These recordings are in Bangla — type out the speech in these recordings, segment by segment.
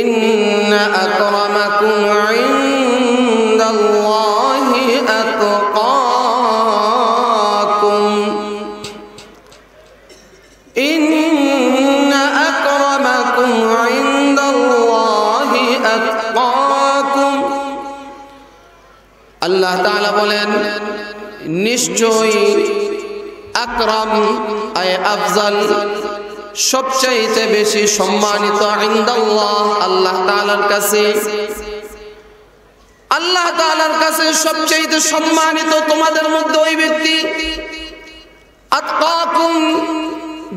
إن أكرمكم عند الله أتقاكم إن أكرمكم عند الله أتقاكم الله تعالى بولن نشجوي أكرم أي أفضل সবচাইতে বেশি সম্মানিত আল্লাহ তালার কাছে আল্লাহ তালার কাছে সবচাইতে সম্মানিত তোমাদের মধ্যে ওই ব্যক্তি আতকাকুম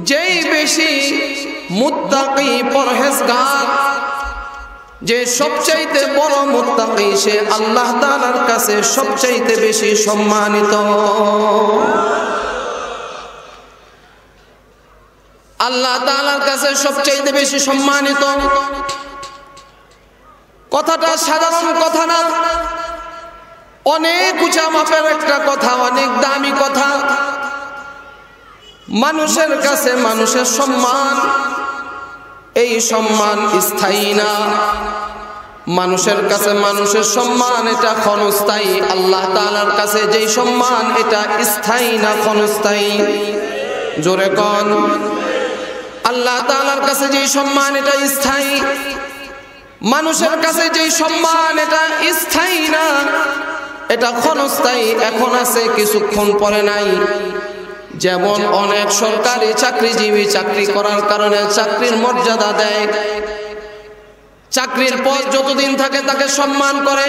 যেই বেশি মুত্তাকি পরহেজগার যে সবচাইতে বড় মুত্তাকি সে আল্লাহ তালার কাছে সবচাইতে বেশি সম্মানিত আল্লাহ তালার কাছে সবচেয়ে বেশি সম্মানিত কথাটা সাধারণ কথা না অনেক উঁচা মাপের একটা কথা অনেক দামি কথা মানুষের কাছে মানুষের সম্মান এই সম্মান স্থায়ী না মানুষের কাছে মানুষের সম্মান এটা ক্ষণস্থায়ী আল্লাহ তালার কাছে যেই সম্মান এটা স্থায়ী না ক্ষণস্থায়ী জোরে কন আল্লাহ তালার কাছে যে সম্মান এটা স্থায়ী মানুষের কাছে যে সম্মান এটা স্থায়ী না এটা ক্ষণস্থায়ী এখন আছে কিছুক্ষণ পরে নাই যেমন অনেক সরকারি চাকরিজীবী চাকরি করার কারণে চাকরির মর্যাদা দেয় চাকরির পর যতদিন থাকে তাকে সম্মান করে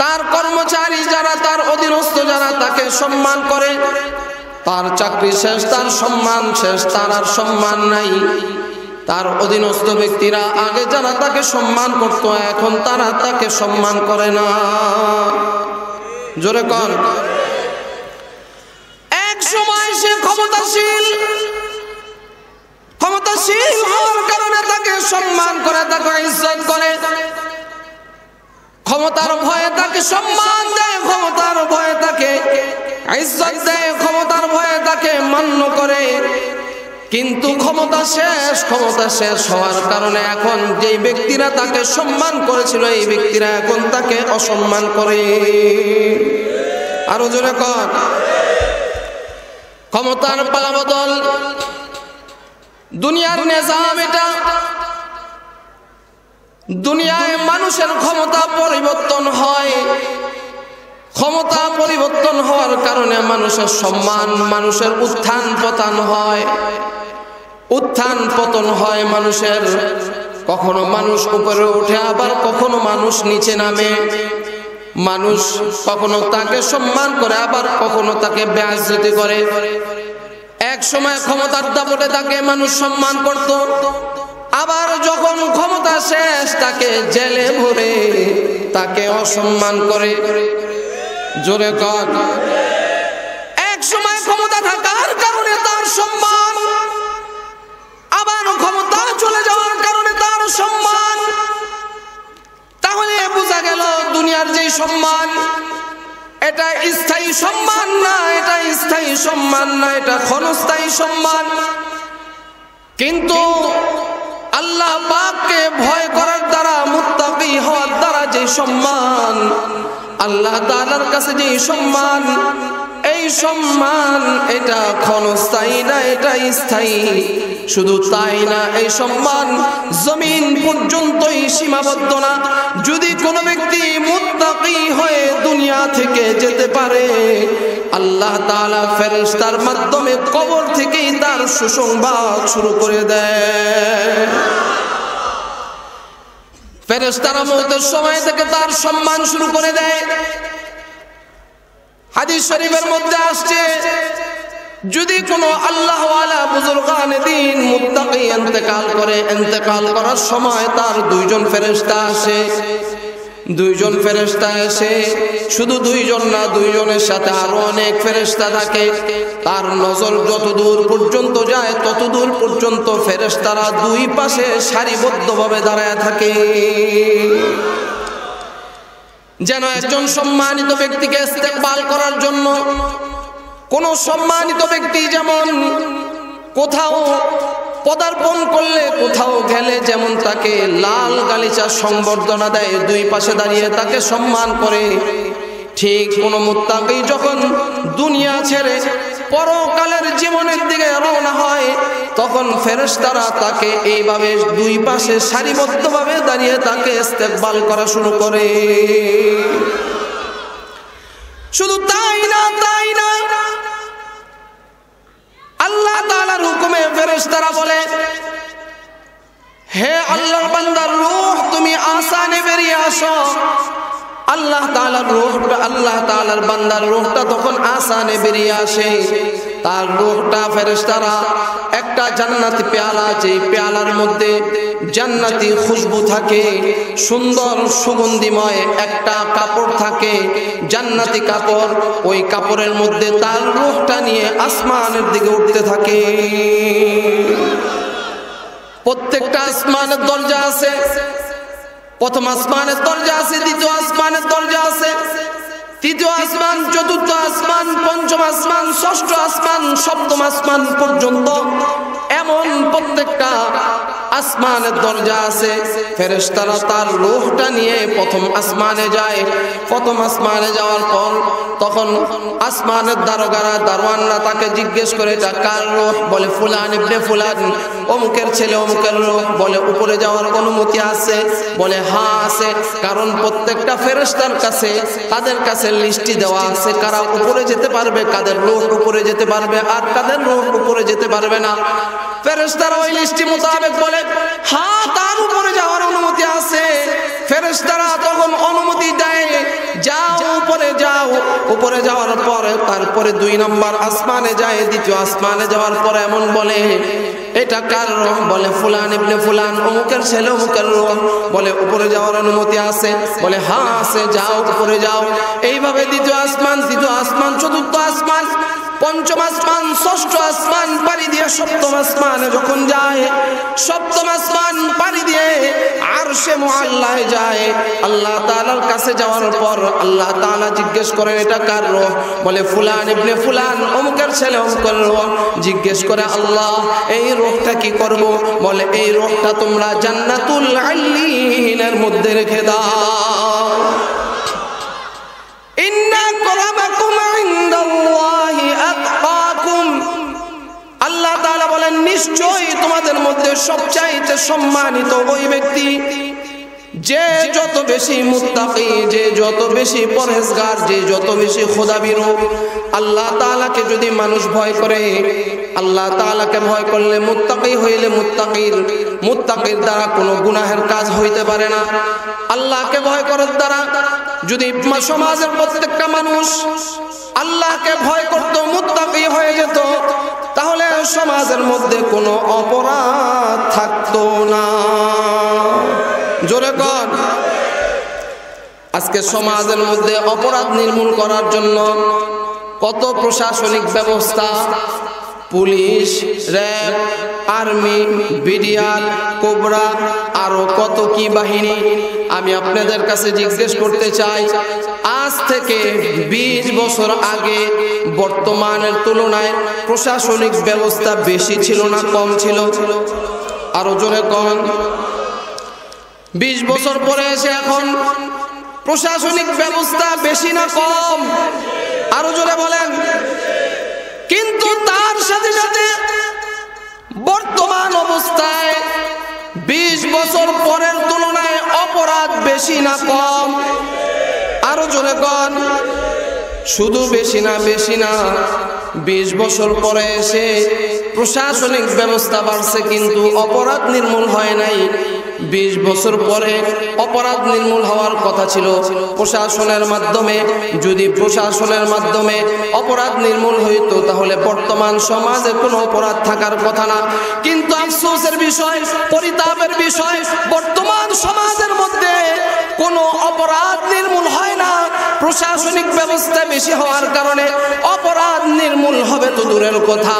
তার কর্মচারী যারা তার অধীনস্থ যারা তাকে সম্মান করে তার চাকরি শেষ তার সম্মান শেষ তার আর সম্মান নাই তার অধীনস্থ ব্যক্তিরা আগে যারা তাকে সম্মান করত এখন তারা তাকে সম্মান করে না জোরে কন এক সময় সে ক্ষমতাশীল ক্ষমতাশীল হওয়ার কারণে তাকে সম্মান করে তাকে ইজ্জত করে ক্ষমতার ভয়ে তাকে সম্মান দেয় ক্ষমতার ভয়ে তাকে ইজ্জত দেয় ক্ষমতার ভয়ে তাকে মান্য করে কিন্তু ক্ষমতা শেষ ক্ষমতা শেষ হওয়ার কারণে এখন যে ব্যক্তিরা তাকে সম্মান করেছিল এই ব্যক্তিরা এখন তাকে অসম্মান করে আরো জোরে কর ক্ষমতার পালাবদল দুনিয়ার নেজাম এটা দুনিয়ায় মানুষের ক্ষমতা পরিবর্তন হয় ক্ষমতা পরিবর্তন হওয়ার কারণে মানুষের সম্মান মানুষের উত্থান পতন হয় উত্থান পতন হয় মানুষের কখনো মানুষ উপরে উঠে আবার কখনো মানুষ নিচে নামে মানুষ কখনো তাকে সম্মান করে আবার কখনো তাকে যেতে করে এক সময় ক্ষমতার দাপটে তাকে মানুষ সম্মান করত আবার যখন ক্ষমতা শেষ তাকে জেলে ভরে তাকে অসম্মান করে জোরে এক সময় ক্ষমতা থাকার কারণে তার সম্মান আবার ক্ষমতা চলে যাওয়ার কারণে তার সম্মান তাহলে বোঝা গেল দুনিয়ার যে সম্মান এটা স্থায়ী সম্মান না এটা স্থায়ী সম্মান না এটা ক্ষণস্থায়ী সম্মান কিন্তু আল্লাহ পাককে ভয় করার দ্বারা মুত্তাকি হওয়ার দ্বারা যে সম্মান আল্লাহ তাআলার কাছে যে সম্মান এই সম্মান এটা ক্ষণস্থায়ী না এটা স্থায়ী শুধু তাই না এই সম্মান জমিন পর্যন্তই সীমাবদ্ধ না যদি কোনো ব্যক্তি মুত্তাকি হয়ে দুনিয়া থেকে যেতে পারে আল্লাহ তাআলা মাধ্যমে কবর থেকেই তার সুসংবাদ শুরু করে দেয় সময় থেকে তার সম্মান শুরু করে দেয় হাদিস শরীফের মধ্যে আসছে যদি কোন আল্লাহ করে এতেকাল করার সময় তার দুইজন ফেরেশতা আসে দুইজন ফেরেস্তা এসে শুধু দুইজন না দুইজনের সাথে আরো অনেক ফেরেস্তা থাকে তার নজর যত দূর পর্যন্ত যায় তত দূর পর্যন্ত ফেরেস্তারা দুই পাশে সারিবদ্ধভাবে দাঁড়ায় থাকে যেন একজন সম্মানিত ব্যক্তিকে ইস্তেকবাল করার জন্য কোন সম্মানিত ব্যক্তি যেমন কোথাও পদার্পণ করলে কোথাও গেলে যেমন তাকে লাল গালিচা সংবর্ধনা দেয় দুই পাশে দাঁড়িয়ে তাকে সম্মান করে ঠিক কোন মুত্তাকেই যখন দুনিয়া ছেড়ে পরকালের জীবনের দিকে রওনা হয় তখন ফেরেশতারা তাকে এইভাবে দুই পাশে সারিবদ্ধভাবে দাঁড়িয়ে তাকে ইস্তেকবাল করা শুরু করে শুধু তাই না তাই না আল্লাহ তালার হুকুমে ফেরেশতারা বলে হে আল্লাহ বান্দার রুহ তুমি আসানে বেরিয়ে আসো আল্লাহ তালার রুহ আল্লাহ তালার বান্দার রুহটা তখন আসানে বেরিয়ে আসে তার রোহটা ফেরেস্তারা একটা জান্নাতি পেয়ালা যে পেয়ালার মধ্যে জান্নাতি খুশবু থাকে সুন্দর সুগন্ধিময় একটা কাপড় থাকে জান্নাতি কাপড় ওই কাপড়ের মধ্যে তার রোহটা নিয়ে আসমানের দিকে উঠতে থাকে প্রত্যেকটা আসমানের দরজা আছে প্রথম আসমানের দরজা আছে দ্বিতীয় আসমানের দরজা আছে তৃতীয় আসমান চতুর্থ আসমান পঞ্চম আসমান ষষ্ঠ আসমান সপ্তম আসমান পর্যন্ত এমন প্রত্যেকটা আসমানের দরজা আছে ফেরেস্তারা তার লোহটা নিয়ে প্রথম আসমানে যায় প্রথম আসমানে যাওয়ার পর তখন আসমানের দারোগারা দারোয়ানরা তাকে জিজ্ঞেস করে এটা কার লোহ বলে ফুলান ইবনে ফুলান অমুকের ছেলে অমুকের লোহ বলে উপরে যাওয়ার অনুমতি আছে বলে হা হ্যাঁ, আছে কারণ প্রত্যেকটা ফেরেস্তার কাছে তাদের কাছে কাছে লিস্টি দেওয়া আছে কারা উপরে যেতে পারবে কাদের লোক উপরে যেতে পারবে আর কাদের লোক উপরে যেতে পারবে না ফেরেস্তারা ওই লিস্টি মোতাবেক বলে হা তার উপরে যাওয়ার অনুমতি আছে ফেরেস্তারা তখন অনুমতি দেয় যাও উপরে যাও উপরে যাওয়ার পরে তারপরে দুই নম্বর আসমানে যায় দ্বিতীয় আসমানে যাওয়ার পরে এমন বলে এটা কার রং বলে ফুলান এমনি ফুলান অমুকের ছেলে অমুকের রং বলে উপরে যাওয়ার অনুমতি আছে বলে হ্যাঁ আছে যাও উপরে যাও এইভাবে দ্বিতীয় আসমান দ্বিতীয় আসমান চতুর্থ আসমান পঞ্চম আসমান ষষ্ঠ আসমান পানি দিয়ে সপ্তম আসমানে যখন যায় সপ্তম আসমান পানি দিয়ে আর সে মোহাল্লায় যায় আল্লাহ তালার কাছে যাওয়ার পর আল্লাহ তালা জিজ্ঞেস করে এটা কার বলে ফুলান এমনি ফুলান অমুকের ছেলে অমুকের জিজ্ঞেস করে আল্লাহ এই রোগটা কি করব বলে এই রোগটা তোমরা জান্নাতুল আল্লিনের মধ্যে রেখে দাও আল্লাহ তাআলা বলেন নিশ্চয়ই তোমাদের মধ্যে সবচাইতে সম্মানিত ওই ব্যক্তি যে যত বেশি মুক্তাফি যে যত বেশি পরহেজগার যে যত বেশি খোদাবিরু আল্লাহ তাআলাকে যদি মানুষ ভয় করে আল্লাহ তাআলাকে ভয় করলে মুক্তাকি হইলে মুক্তাকির মুক্তাকির দ্বারা কোনো গুনাহের কাজ হইতে পারে না আল্লাহকে ভয় করার দ্বারা যদি সমাজের প্রত্যেকটা মানুষ আল্লাহকে ভয় করত মুক্তাকি হয়ে যেত তাহলে সমাজের মধ্যে কোনো অপরাধ থাকতো না জোরে কর আজকে সমাজের মধ্যে অপরাধ নির্মূল করার জন্য কত প্রশাসনিক ব্যবস্থা police RAB army BDR Cobra আরো কত কি বাহিনী আমি আপনাদের কাছে জিজ্ঞেস করতে চাই আজ থেকে ২০ বছর আগে বর্তমানের তুলনায় প্রশাসনিক ব্যবস্থা বেশি ছিল না কম ছিল আরো জোরে কম বিশ বছর পরে এসে এখন প্রশাসনিক ব্যবস্থা বেশি না কম আরো জোরে বলেন কিন্তু তার সাথে সাথে বর্তমান অবস্থায় বিশ বছর পরের তুলনায় অপরাধ বেশি না কম আরো জোরে কন শুধু বেশি না বেশি না বিশ বছর পরে এসে প্রশাসনিক ব্যবস্থা বাড়ছে কিন্তু অপরাধ নির্মূল হয় নাই বিশ বছর পরে অপরাধ নির্মূল হওয়ার কথা ছিল প্রশাসনের মাধ্যমে যদি প্রশাসনের মাধ্যমে অপরাধ নির্মূল হইতো তাহলে বর্তমান সমাজে কোনো অপরাধ থাকার কথা না কিন্তু আফসোসের বিষয় পরিতাপের বিষয় বর্তমান সমাজের মধ্যে কোনো অপরাধ নির্মূল হয় না প্রশাসনিক ব্যবস্থা বেশি হওয়ার কারণে অপরাধ নির্মূল হবে তো দূরের কথা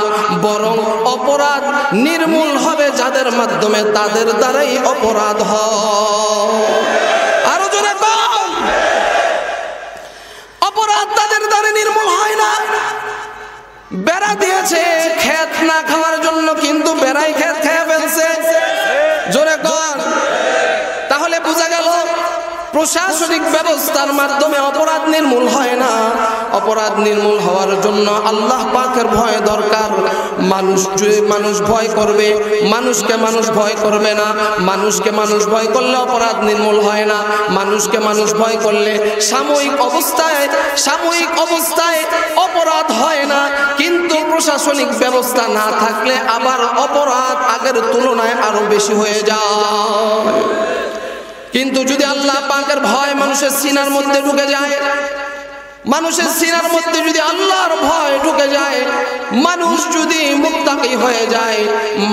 বরং অপরাধ নির্মূল হবে যাদের মাধ্যমে তাদের দ্বারাই অপরাধ অপরাধ আরো জোরে অপরাধ তাদের দ্বারে নির্মূল হয় না বেড়া দিয়েছে খেত না খাওয়ার জন্য কিন্তু বেড়াই খেত খেয়ে ফেলছে প্রশাসনিক ব্যবস্থার মাধ্যমে অপরাধ নির্মূল হয় না অপরাধ নির্মূল হওয়ার জন্য আল্লাহ পাকের ভয় দরকার মানুষ মানুষ ভয় করবে মানুষকে মানুষ ভয় করবে না মানুষকে মানুষ ভয় করলে অপরাধ নির্মূল হয় না মানুষকে মানুষ ভয় করলে সাময়িক অবস্থায় সাময়িক অবস্থায় অপরাধ হয় না কিন্তু প্রশাসনিক ব্যবস্থা না থাকলে আবার অপরাধ আগের তুলনায় আরো বেশি হয়ে যায় কিন্তু যদি আল্লাহ পাকের ভয় মানুষের সিনার মধ্যে ঢুকে যায় মানুষের সিনার মধ্যে যদি আল্লাহর ভয় ঢুকে যায় মানুষ যদি মুক্তাকি হয়ে যায়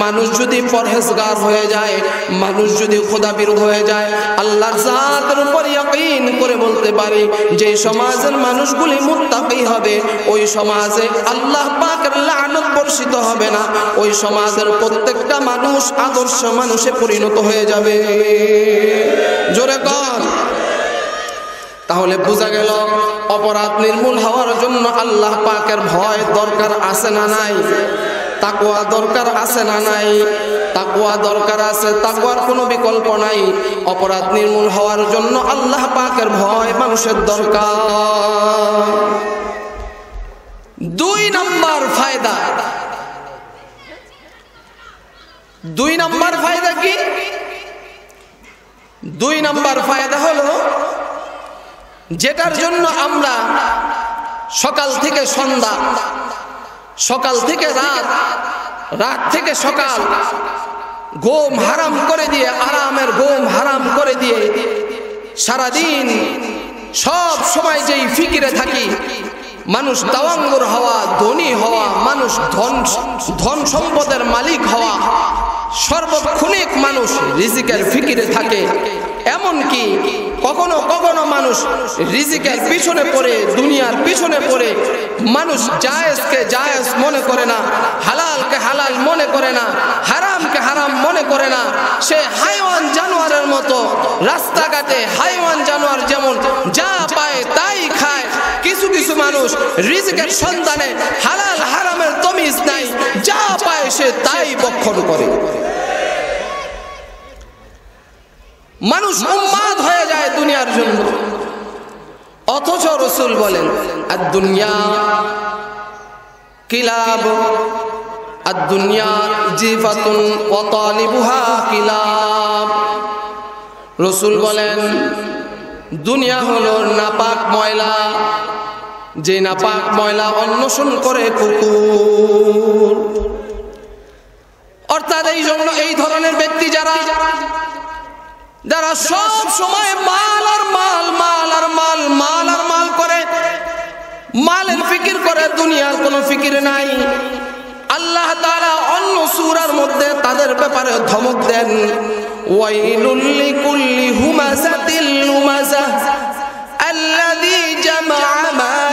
মানুষ যদি পরহেজগার হয়ে যায় মানুষ যদি খোদাবির হয়ে যায় আল্লাহর জাতের উপর ইয়াকিন করে বলতে পারি যে সমাজের মানুষগুলি মুক্তাকি হবে ওই সমাজে আল্লাহ পাকের লানত বর্ষিত হবে না ওই সমাজের প্রত্যেকটা মানুষ আদর্শ মানুষে পরিণত হয়ে যাবে জোরে কর তাহলে বোঝা গেল অপরাধ নির্মূল হওয়ার জন্য আল্লাহ পাকের ভয় দরকার আছে না নাই তাকুয়া দরকার আছে না নাই তাকুয়া দরকার আছে তাকুয়ার কোনো বিকল্প নাই অপরাধ নির্মূল হওয়ার জন্য আল্লাহ পাকের ভয় মানুষের দরকার দুই নাম্বার ফায়দা দুই নাম্বার ফায়দা কি দুই নাম্বার ফায়দা হলো যেটার জন্য আমরা সকাল থেকে সন্ধ্যা সকাল থেকে রাত রাত থেকে সকাল গোম হারাম করে দিয়ে আরামের গোম হারাম করে দিয়ে সারাদিন সব সময় যেই ফিকিরে থাকি মানুষ দাওয়াঙ্গর হওয়া ধনী হওয়া মানুষ ধন ধন সম্পদের মালিক হওয়া সর্বক্ষণিক মানুষ রিজিকের ফিকিরে থাকে এমনকি কখনো কখনো মানুষ রিজিকের পিছনে পড়ে দুনিয়ার পিছনে পড়ে মানুষ জায়েজকে জায়েজ মনে করে না হালালকে হালাল মনে করে না হারামকে হারাম মনে করে না সে হাইওয়ান জানোয়ারের মতো রাস্তাঘাটে হাইওয়ান জানোয়ার যেমন যা পায় তাই খায় কিছু মানুষ রিজিকের সন্ধানে হালাল হারামের তমিজ নাই যা পায় সে তাই বক্ষণ করে মানুষ উন্মাদ হয়ে যায় দুনিয়ার জন্য অথচ রসুল বলেন আর দুনিয়া কিলাব আর দুনিয়া জিফাতুন অতালিবুহা কিলাব রসুল বলেন দুনিয়া হলো নাপাক ময়লা যে না পাক ময়লা অন্বেষণ করে কুকুর অর্থাৎ এই জন্য এই ধরনের ব্যক্তি যারা যারা সব সময় মাল আর মাল মাল আর মাল মাল আর মাল করে মালের ফিকির করে দুনিয়ার কোনো ফিকির নাই আল্লাহ তারা অন্য সুরার মধ্যে তাদের ব্যাপারে ধমক দেন ওয়াইলুল্লি কুল্লি হুমাজা হুমাজা আল্লাযী জামা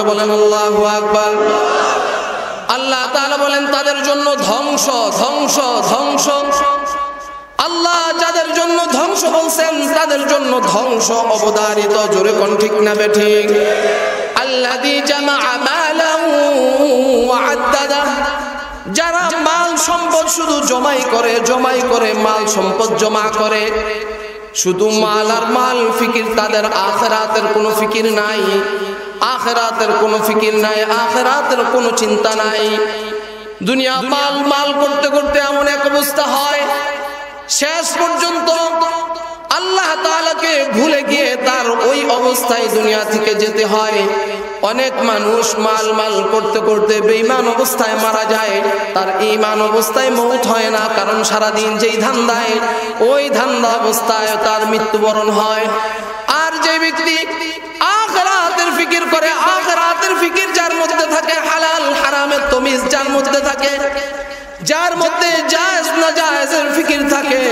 জোরে বলেন আল্লাহ আকবার আল্লাহ তাআলা বলেন তাদের জন্য ধ্বংস ধ্বংস ধ্বংস আল্লাহ যাদের জন্য ধ্বংস বলছেন তাদের জন্য ধ্বংস অবদারিত জোরে কোন ঠিক না বেঠিক দি জামা আদাদা যারা মাল সম্পদ শুধু জমাই করে জমাই করে মাল সম্পদ জমা করে শুধু মাল আর মাল ফিকির তাদের আখেরাতের কোনো ফিকির নাই আখেরাতের কোনো ফিকির নাই আখেরাতের কোনো চিন্তা নাই দুনিয়া মাল মাল করতে করতে এমন এক অবস্থা হয় শেষ পর্যন্ত আল্লাহ তালাকে ভুলে গিয়ে তার ওই অবস্থায় দুনিয়া থেকে যেতে হয় অনেক মানুষ মাল মাল করতে করতে বেইমান অবস্থায় মারা যায় তার ইমান অবস্থায় মৌত হয় না কারণ সারাদিন যেই ধান্দায় ওই ধান্দা অবস্থায় তার মৃত্যুবরণ হয় আর যে ব্যক্তি ফিকির করে আখরাতের ফিকির যার মধ্যে থাকে হালাল হারামের তমিজ যার মধ্যে থাকে যার মধ্যে জায়েজ না জায়েজের ফিকির থাকে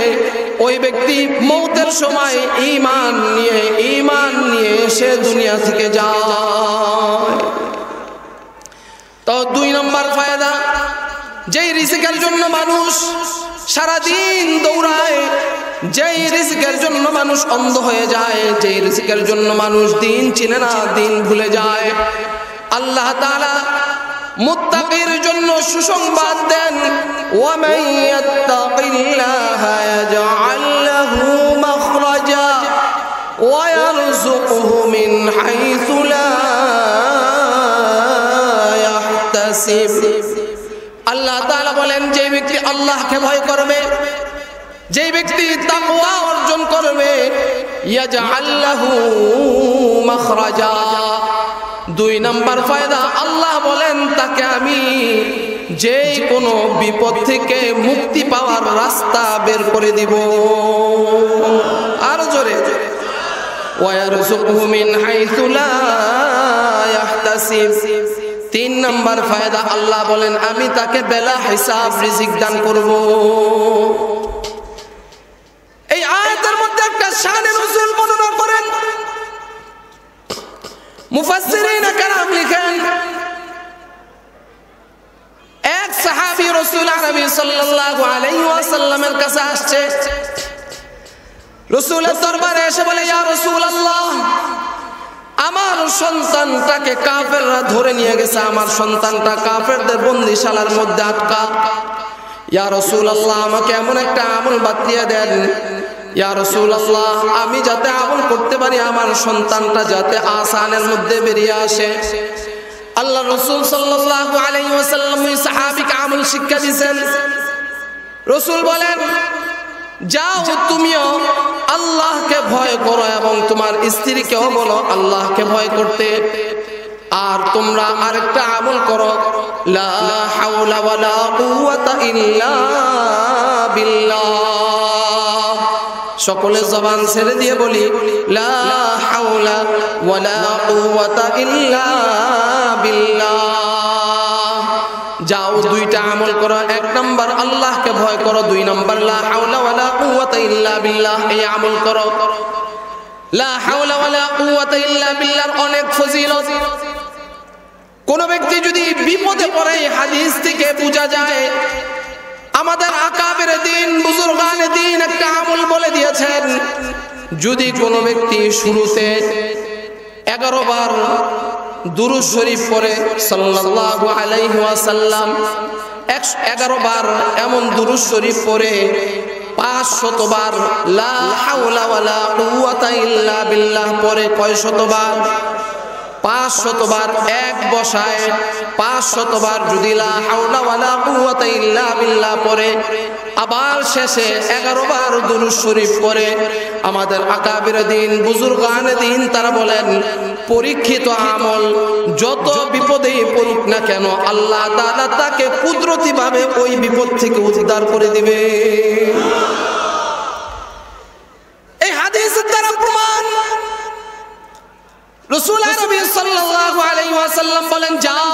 ওই ব্যক্তি মৌতের সময় ইমান নিয়ে ইমান নিয়ে সে দুনিয়া থেকে যায় তো দুই নম্বর ফায়দা যেই রিসিকের জন্য মানুষ সারাদিন দৌড়ায় যেই রিস্কের জন্য মানুষ অন্ধ হয়ে যায় যেই রিস্কের জন্য মানুষ দিন চিনে না দিন ভুলে যায় আল্লাহ তালা মুত্তাকির জন্য সুসংবাদ দেন ওয়া মান ইয়াত্তাকিল্লাহা আল্লাহ তালা বলেন যে ব্যক্তি আল্লাহকে ভয় করবে যে ব্যক্তি তাকুয়া অর্জন করবে দুই নাম্বার ফায়দা আল্লাহ বলেন তাকে আমি যে কোনো বিপদ থেকে মুক্তি পাওয়ার রাস্তা বের করে দিব আর জোরে জোরে মিন হাইসুলা ইয়াহতাসিব তিন নম্বর ফায়দা আল্লাহ বলেন আমি তাকে বেলা হিসাব রিজিক দান করব এই আয়াতের মধ্যে একটা শানের উসুল বর্ণনা করেন মুফাসসিরিন کرام লিখেন এক সাহাবী রাসূল আরবী সাল্লাল্লাহু আলাইহি ওয়াসাল্লামের কাছে আসছে রাসূলের দরবারে এসে বলে ইয়া রাসূলুল্লাহ আমার সন্তানটাকে কাফেররা ধরে নিয়ে গেছে আমার সন্তানটা কাফেরদের বন্দিশালার মধ্যে আটকা ইয়া রসুল আমাকে এমন একটা আমল বাতিয়ে দেন ইয়া রসুল আমি যাতে আমল করতে পারি আমার সন্তানটা যাতে আসানের মধ্যে বেরিয়ে আসে আল্লাহ রসুল সাল্লাহ আলাই সাহাবিকে আমল শিক্ষা দিয়েছেন রসুল বলেন যাও তুমিও আল্লাহকে ভয় করো এবং তোমার স্ত্রীকেও বলো আল্লাহকে ভয় করতে আর তোমরা আরেকটা আমল করো লা সকলে জবান ছেড়ে দিয়ে বলি লা হাওলা ওয়ালা ইল্লা বিল্লাহ দুইটা আমল করো এক নম্বর আল্লাহকে ভয় করো দুই নম্বর আমল করো অনেক কোন ব্যক্তি যদি বিপদে পড়ে হাদিস থেকে বোঝা যায় আমাদের আকাবের দিন বুজুর্গান দিন একটা আমল বলে দিয়েছেন যদি কোনো ব্যক্তি শুরুতে এগারো বার দুরু শরীফ পরে সাল্লাল্লাহু সাল্লাম একশো এগারো বার এমন দুরু শরীফ পরে পাঁচ শতবার বিল্লাহ পরে শতবার পাঁচ শতবার এক পাঁচ শতবার আবার শেষে এগারো বার শরীফ আমাদের দিন তারা বলেন পরীক্ষিত আমল যত বিপদে পড়ুক না কেন আল্লাহ তালা তাকে কুদরতি ভাবে ওই বিপদ থেকে উদ্ধার করে দিবে এই হাদিস দ্বারা প্রমাণ রসুল আরবি সাল্লাল্লাহু আলাইহি ওয়াসাল্লাম বলেন যাও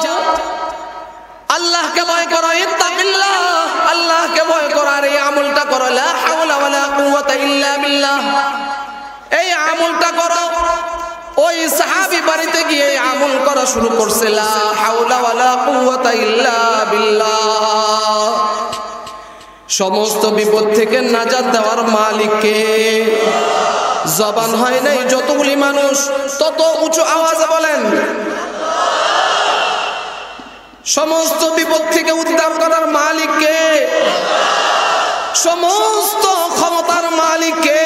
আল্লাহকে ভয় করো ইত্তাকিল্লাহ আল্লাহকে ভয় করো আর এই আমলটা করো লা হাওলা ওয়ালা কুওয়াতা ইল্লা বিল্লাহ এই আমলটা করো ওই সাহাবী বাড়িতে গিয়ে আমল করা শুরু করছে লা হাওলা ওয়ালা কুওয়াতা ইল্লা বিল্লাহ সমস্ত বিপদ থেকে নাজাত দেওয়ার মালিককে আল্লাহ জবান হয় নাই যতগুলি মানুষ তত উঁচু আওয়াজে বলেন সমস্ত বিপদ থেকে উদ্ধার করার মালিককে সমস্ত ক্ষমতার মালিককে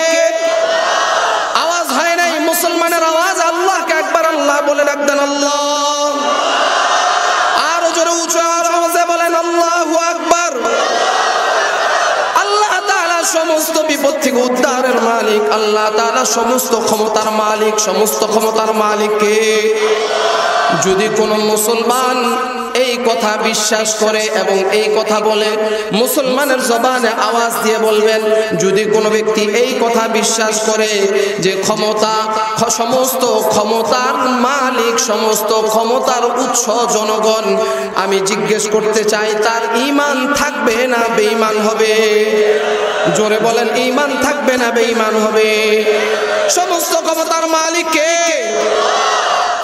আওয়াজ হয় নাই মুসলমানের আওয়াজ আল্লাহকে একবার আল্লাহ বলে একদান আল্লাহ সমস্ত বিপদ থেকে উদ্ধারের মালিক আল্লাহ তারা সমস্ত ক্ষমতার মালিক সমস্ত ক্ষমতার মালিককে যদি কোনো মুসলমান এই কথা বিশ্বাস করে এবং এই কথা বলে মুসলমানের জবানে আওয়াজ দিয়ে বলবেন যদি কোনো ব্যক্তি এই কথা বিশ্বাস করে যে ক্ষমতা সমস্ত ক্ষমতার মালিক সমস্ত ক্ষমতার উৎস জনগণ আমি জিজ্ঞেস করতে চাই তার ইমান থাকবে না বেঈমান হবে জোরে বলেন ইমান থাকবে না বেঈমান হবে সমস্ত ক্ষমতার মালিক কে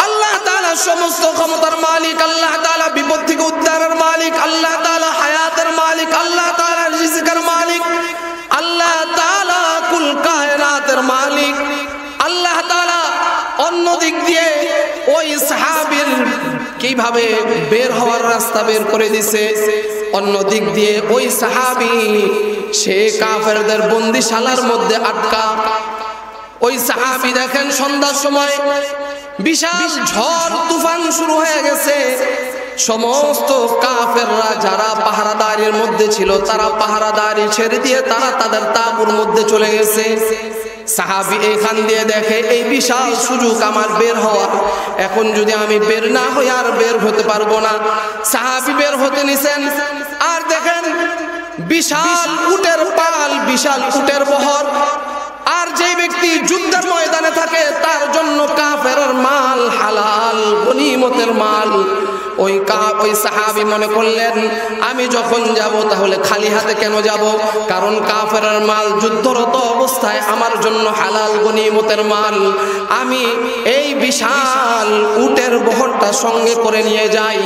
আল্লাহ তাআলা সমস্ত ক্ষমতার মালিক আল্লাহ তাআলা বিপদ থেকে উদ্ধারের মালিক আল্লাহ তাআলা হায়াতের মালিক আল্লাহ তাআলা রিজিকের মালিক আল্লাহ তাআলা কুল কায়নাতের মালিক দিক দিয়ে ওই সাহাবীর কিভাবে বের হওয়ার রাস্তা বের করে দিছে অন্য দিক দিয়ে ওই সাহাবি সে কাফেরদের বন্দিশালার মধ্যে আটকা ওই সাহাবি দেখেন সন্ধ্যার সময় বিশাল ঝড় তুফান শুরু হয়ে গেছে সমস্ত কাফেররা যারা পাহারাদারির মধ্যে ছিল তারা পাহারাদারি ছেড়ে দিয়ে তারা তাদের তাবুর মধ্যে চলে গেছে সাহাবি এখান দিয়ে দেখে এই বিশাল সুযোগ আমার বের হওয়ার এখন যদি আমি বের না হই আর বের হতে পারবো না সাহাবি বের হতে নিছেন আর দেখেন বিশাল উটের পাল বিশাল উটের বহর ব্যক্তি যুদ্ধের ময়দানে থাকে তার জন্য কাফের মাল হালাল গনিমতের মাল ওই কা ওই সাহাবি মনে করলেন আমি যখন যাব তাহলে খালি হাতে কেন যাব কারণ কাফের মাল যুদ্ধরত অবস্থায় আমার জন্য হালাল গনিমতের মাল আমি এই বিশাল উটের বহরটা সঙ্গে করে নিয়ে যাই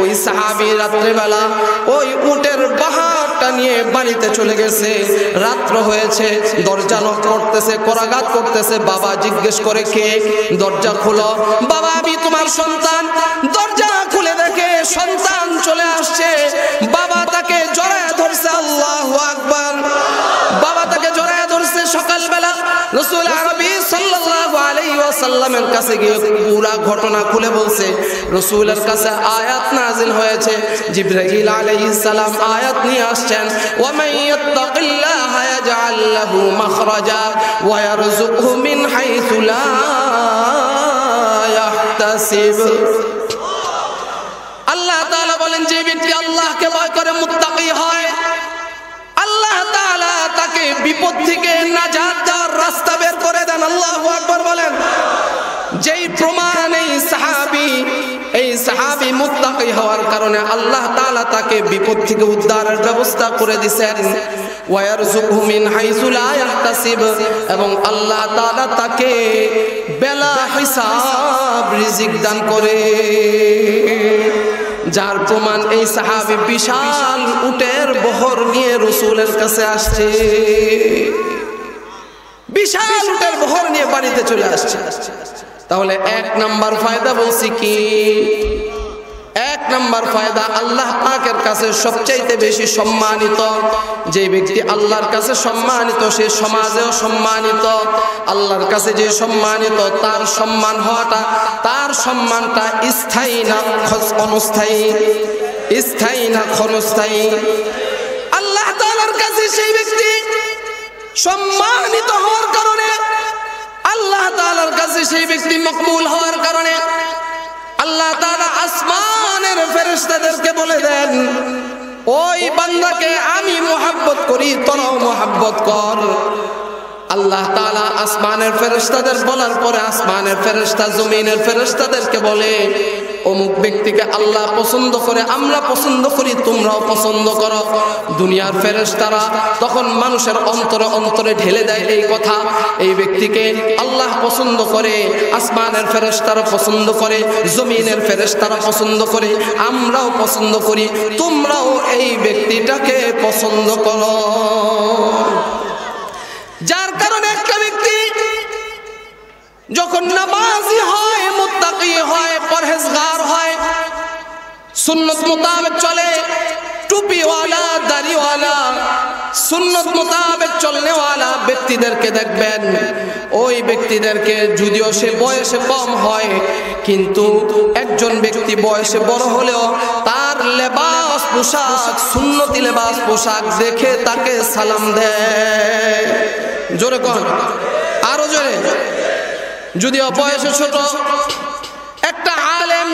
ওই সাহাবি রাত্রেবেলা ওই উটের বাহারটা নিয়ে বাড়িতে চলে গেছে রাত্র হয়েছে দরজা লক করতেছে করা আঘাত করতেছে বাবা জিজ্ঞেস করে কে দরজা খোলো বাবা আমি তোমার সন্তান দরজা খুলে দেখে সন্তান চলে আসছে বাবা তাকে জড়ায় ধরছে আল্লাহ আকবার বাবা তাকে জড়ায় ধরছে সকালবেলা রসুল আরবি সাল্লামের কাছে গিয়ে পুরা ঘটনা খুলে বলছে রসুলের কাছে আয়াত নাজিল হয়েছে জিব্রাহিল আলাইহিস সালাম আয়াত নিয়ে আসছেন ওয়ামাই ইয়াত্তাকিল্লাহ ইয়াজআল লাহু মাখরাজা ওয়া ইয়ারযুকহু মিন হাইসু লা ইয়াহতাসিব আল্লাহ তাআলা বলেন যে ব্যক্তি আল্লাহকে ভয় করে মুত্তাকি হয় তাকে বিপদ থেকে নাজাত রাস্তা বের করে দেন আল্লাহ আকবর বলেন যেই প্রমাণ এই সাহাবি এই সাহাবি মুত্তাকি হওয়ার কারণে আল্লাহ তাআলা তাকে বিপদ থেকে উদ্ধারের ব্যবস্থা করে দিয়েছেন ওয়ারযুকহু মিন হাইসু লা ইয়াহতাসিব এবং আল্লাহ তাআলা তাকে বেলা হিসাব রিজিক দান করে যার প্রমাণ এই সাহাবি বিশাল উটের বহর নিয়ে রসুলের কাছে আসছে বিশাল উটের বহর নিয়ে বাড়িতে চলে আসছে তাহলে এক নাম্বার ফায়দা বলছি কি নাম্বার ফায়দা আল্লাহ পাকের কাছে সবচাইতে বেশি সম্মানিত যে ব্যক্তি আল্লাহর কাছে সম্মানিত সে সমাজেও সম্মানিত আল্লাহর কাছে যে সম্মানিত তার সম্মান হওয়াটা তার সম্মানটা স্থায়ী না অনস্থায়ী স্থায়ী না ক্ষণস্থায়ী আল্লাহ তালার কাছে সেই ব্যক্তি সম্মানিত হওয়ার কারণে আল্লাহ তালার কাছে সেই ব্যক্তি মকবুল হওয়ার কারণে আল্লাহ তারা আসমানের ফেরেস্তাদেরকে বলে দেন ওই বান্দাকে আমি মোহাব্বত করি তোরাও মোহাব্বত কর আল্লাহ তালা আসমানের ফেরস্তাদের বলার পরে আসমানের ফেরস্তা জমিনের ফেরেস্তাদেরকে বলে অমুক ব্যক্তিকে আল্লাহ পছন্দ করে আমরা পছন্দ করি তোমরাও পছন্দ করো দুনিয়ার ফেরেস্তারা তখন মানুষের অন্তরে অন্তরে ঢেলে দেয় এই কথা এই ব্যক্তিকে আল্লাহ পছন্দ করে আসমানের ফেরেস্তারা পছন্দ করে জমিনের ফেরেস্তারা পছন্দ করে আমরাও পছন্দ করি তোমরাও এই ব্যক্তিটাকে পছন্দ করো যখন নামাজি হয় মুতাকি হয় পরহেজগার হয় সুন্নত মোতাবেক চলে টুপিওয়ালা দাড়িওয়ালা সুন্নত মোতাবেক চলনেওয়ালা ব্যক্তিদেরকে দেখবেন ওই ব্যক্তিদেরকে যদিও সে বয়সে কম হয় কিন্তু একজন ব্যক্তি বয়সে বড় হলেও তার লেবাস পোশাক সুন্নতি লেবাস পোশাক দেখে তাকে সালাম দেয় জোরে কন আরো জোরে যদিও বয়সে ছোট একটা আলেম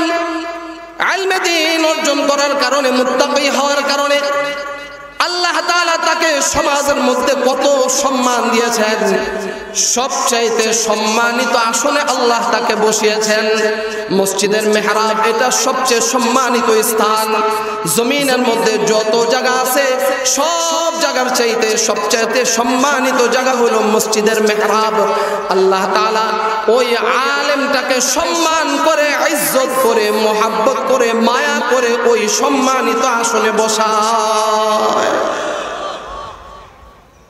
আলমেদিন অর্জন করার কারণে মুত্তাকি হওয়ার কারণে আল্লাহ তাকে সমাজের মধ্যে কত সম্মান দিয়েছেন সবচাইতে সম্মানিত আসনে আল্লাহ তাকে বসিয়েছেন মসজিদের মেহরাব এটা সবচেয়ে সম্মানিত স্থান জমিনের মধ্যে যত জায়গা আছে সব জায়গার চাইতে সবচাইতে সম্মানিত জায়গা হলো মসজিদের মেহরাব আল্লাহ তালা ওই আলেমটাকে সম্মান করে ইজ্জত করে মোহাব্বত করে মায়া করে ওই সম্মানিত আসনে বসায়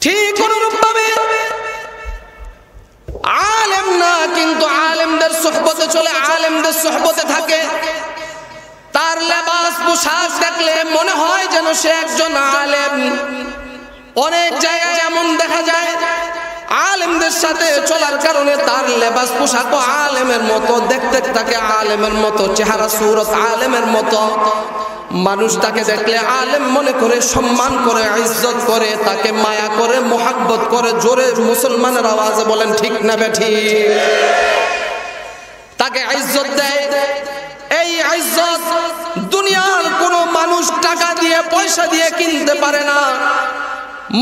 ঠিক অনুরূপ ভাবে আলেম না কিন্তু আলেমদের সোহবতে চলে আলেমদের সোহবতে থাকে তার লেবাস পোশাক দেখলে মনে হয় যেন সে একজন আলেম অনেক জায়গায় এমন দেখা যায় আলেমদের সাথে চলার কারণে তার লেবাস পোশাক আলেমের মতো দেখতে তাকে আলেমের মতো চেহারা সুরত আলেমের মতো মানুষ তাকে দেখলে আলেম মনে করে সম্মান করে ইজ্জত করে তাকে মায়া করে মোহাব্বত করে জোরে মুসলমানের আওয়াজে বলেন ঠিক না বেঠি তাকে ইজ্জত দেয় এই ইজ্জত দুনিয়ার কোনো মানুষ টাকা দিয়ে পয়সা দিয়ে কিনতে পারে না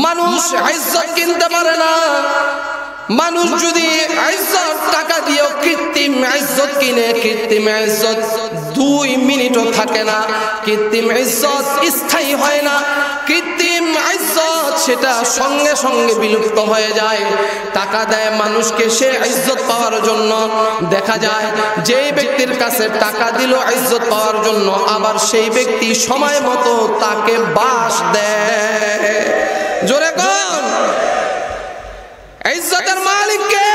মানুষ আইসব কিনতে পারে না মানুষ যদি আইসব টাকা দিয়ে কৃত্রিম ইজ্জত কিনে কৃত্রিম ইজ্জত দুই মিনিটও থাকে না কৃত্রিম ইজ্জত স্থায়ী হয় না কৃত্রিম ইজ্জত সেটা সঙ্গে সঙ্গে বিলুপ্ত হয়ে যায় টাকা দেয় মানুষকে সে ইজ্জত পাওয়ার জন্য দেখা যায় যেই ব্যক্তির কাছে টাকা দিল ইজ্জত পাওয়ার জন্য আবার সেই ব্যক্তি সময় মতো তাকে বাস দেয় জোরে কোন ইজ্জতের মালিক কে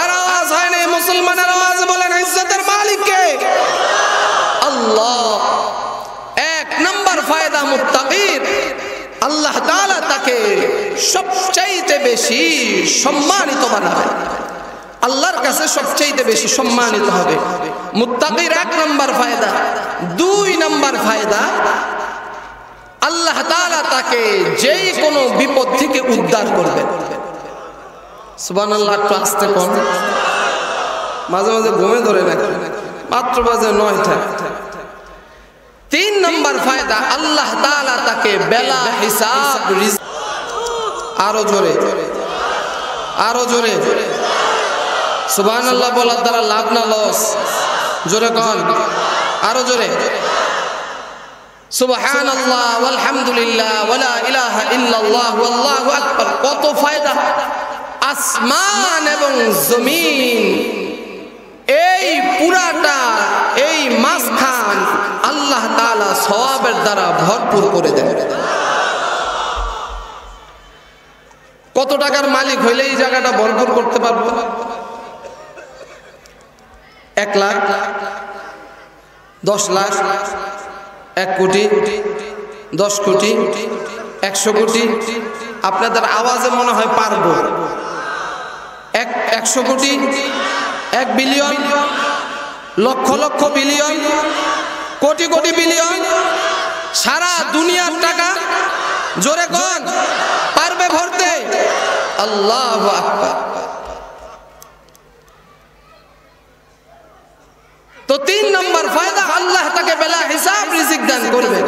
আর আওয়াজ হয় না মুসলমানের আওয়াজ বলেন ইজ্জতের মালিক কে আল্লাহ এক নম্বর ফায়দা মুত্তাকির আল্লাহ তাআলা তাকে সবচাইতে বেশি সম্মানিত বানাবে আল্লাহর কাছে সবচেয়ে বেশি সম্মানিত হবে মুত্তাকির এক নম্বর ফায়দা দুই নম্বর ফায়দা আল্লাহ তালা তাকে যে কোনো বিপদ থেকে উদ্ধার করবে সুবান আল্লাহ একটু আসতে কম মাঝে মাঝে ঘুমে ধরে নাকি মাত্র বাজে নয়টা তিন নম্বর ফায়দা আল্লাহ তালা তাকে বেলা হিসাব আরো জোরে আরো জোরে সুবাহ আল্লাহ বলার দ্বারা লাভ না লস জোরে কন আরো জোরে সুবহান আল্লাহ আলহামদুলিল্লাহ ওয়ালা ইলাহা ইল্লাল্লাহ আল্লাহু আকবার কত ফায়দা আসমান এবং জমিন এই পুরাটা এই মাঝখান আল্লাহ তাআলা সওয়াবের দ্বারা ভরপুর করে দেন কত টাকার মালিক হইলে এই জায়গাটা ভরপুর করতে পারবো এক লাখ দশ লাখ এক কোটি দশ কোটি একশো কোটি আপনাদের আওয়াজে মনে হয় পারব এক একশো কোটি এক বিলিয়ন লক্ষ লক্ষ বিলিয়ন কোটি কোটি বিলিয়ন সারা দুনিয়ার টাকা জোরে কন পারবে ভরতে আল্লাহ আকবার তো তিন নম্বর ফায়দা আল্লাহ তাকে বেলা হিসাব রিজিক দান করবে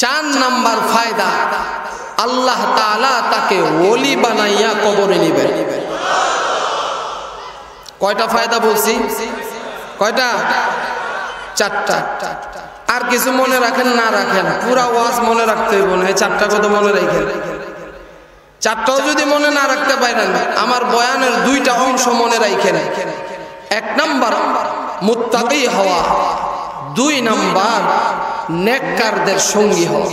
চার নম্বর ফায়দা আল্লাহ তালা তাকে ওলি বানাইয়া কবরে নিবে কয়টা ফায়দা বলছি কয়টা চারটা আর কিছু মনে রাখেন না রাখেন পুরা ওয়াজ মনে রাখতে হইব না চারটা কথা মনে রাখেন চারটাও যদি মনে না রাখতে পারেন আমার বয়ানের দুইটা অংশ মনে রাখেন এক নম্বর মুত্তাকি হওয়া দুই নম্বর নেককারদের সঙ্গী হওয়া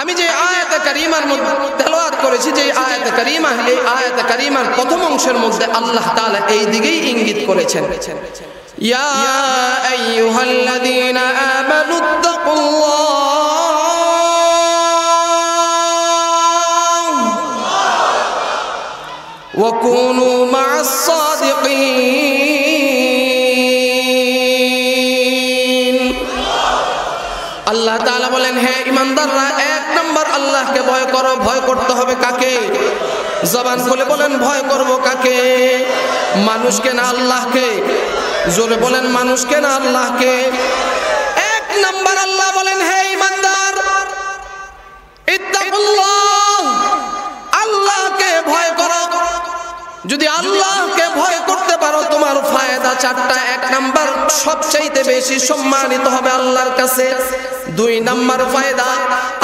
আমি যে আয়াত করিমার মধ্যে তেলোয়াত করেছি যে আয়াত করিমা এই আয়াত করিমার প্রথম অংশের মধ্যে আল্লাহ তালা এই দিকেই ইঙ্গিত করেছেন ইয়া আল্লাহ তাআলা বলেন হ্যাঁ ইমানদাররা এক নম্বর আল্লাহকে ভয় করো ভয় করতে হবে কাকে জবান বলে বলেন ভয় করব কাকে মানুষকে না আল্লাহকে জোরে বলেন মানুষকে না আল্লাহকে এক নম্বর আল্লাহ বলেন হে ইমানদার আল্লাহকে ভয় করো যদি আল্লাহকে ভয় কর পারো তোমার ফায়দা চারটা এক নাম্বার সবচাইতে বেশি সম্মানিত হবে আল্লাহর কাছে দুই নাম্বার ফায়দা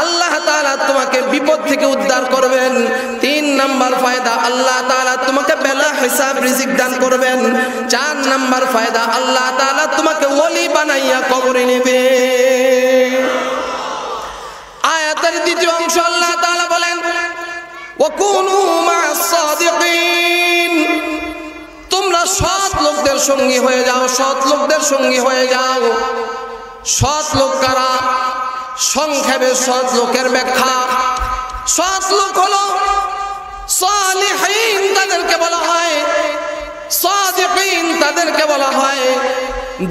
আল্লাহ তালা তোমাকে বিপদ থেকে উদ্ধার করবেন তিন নাম্বার ফায়দা আল্লাহ তাআলা তোমাকে বেলা হিসাব রিজিক দান করবেন চার নাম্বার ফায়দা আল্লাহ তালা তোমাকে ওলি বানাইয়া কবরে নেবে আয়াতের দ্বিতীয় অংশ আল্লাহ তাআলা বলেন ও কোন মা'আস সাদিকিন সৎ লোকদের সঙ্গী হয়ে যাও সৎ লোকদের সঙ্গী হয়ে যাও সৎ লোক কারা সংক্ষেপে সৎ লোকের ব্যাখ্যা সৎ লোক হলো সালিহীন তাদেরকে বলা হয় সাদিকিন তাদেরকে বলা হয়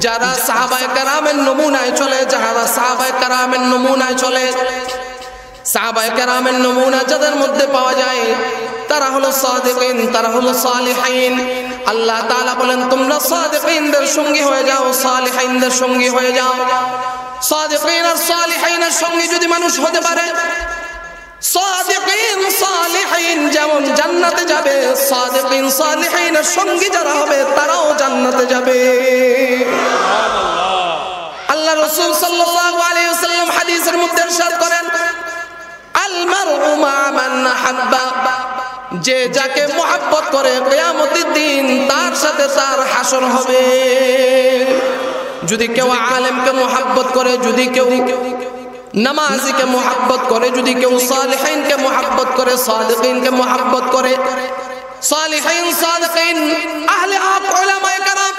যারা সাহাবায়ে কারামের নমুনায় চলে যারা সাহাবায়ে কারামের নমুনায় চলে সাহাবায়ে কারামের নমুনা যাদের মধ্যে পাওয়া যায় তারা হলো সাদেকিন তারা হলো সালেহাইন আল্লাহ তাআলা বলেন তোমরা সাদেকিনদের সঙ্গী হয়ে যাও সালেহাইনদের সঙ্গী হয়ে যাও সাদেকিন আর সালেহাইনের সঙ্গী যদি মানুষ হতে পারে সাদেকিন সালেহিন যেমন জান্নাতে যাবে সাদেকিন সালেহিনের সঙ্গী যারা হবে তারাও জান্নাতে যাবে আল্লাহ রাসূল সাল্লাল্লাহু আলাইহি ওয়াসাল্লাম হাদিসের মধ্যে ইরশাদ করেন আল মারউ মা মান যে যাকে মোহাব্বত করে কেয়ামতির দিন তার সাথে তার হাসন হবে যদি কেউ আলেমকে মোহাব্বত করে যদি কেউ নামাজিকে মোহাব্বত করে যদি কেউ সালেহাইনকে মোহাব্বত করে সালেহিনকে মোহাব্বত করে সালেহাইন সালেহিন আহলে আপ ওলামায়ে কারাম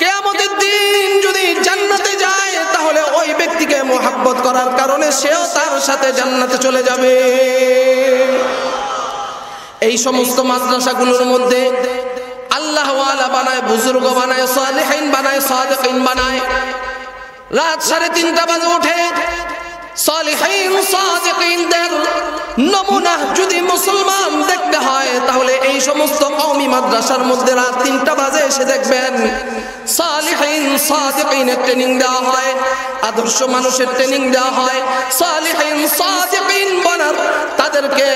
কিয়ামতের দিন যদি জান্নাতে যায় তাহলে ওই ব্যক্তিকে মোহাব্বত করার কারণে সেও তার সাথে জান্নাতে চলে যাবে এই সমস্ত মাদ্রাসাগুলোর মধ্যে আল্লাহ বানায় বুজুর্গ বানায় বানায় বানায় রাত সাড়ে তিনটা বাজে ওঠে সালিহীন সাদেকিনদের নমুনা যদি মুসলমান দেখতে হয় তাহলে এই সমস্ত কওমি মাদ্রাসার মধ্যে রাত তিনটা বাজে এসে দেখবেন সালিহীন সাদেকিনের ট্রেনিং দেওয়া হয় আদর্শ মানুষের ট্রেনিং দেওয়া হয় সালিহীন সাদেকিন বানার তাদেরকে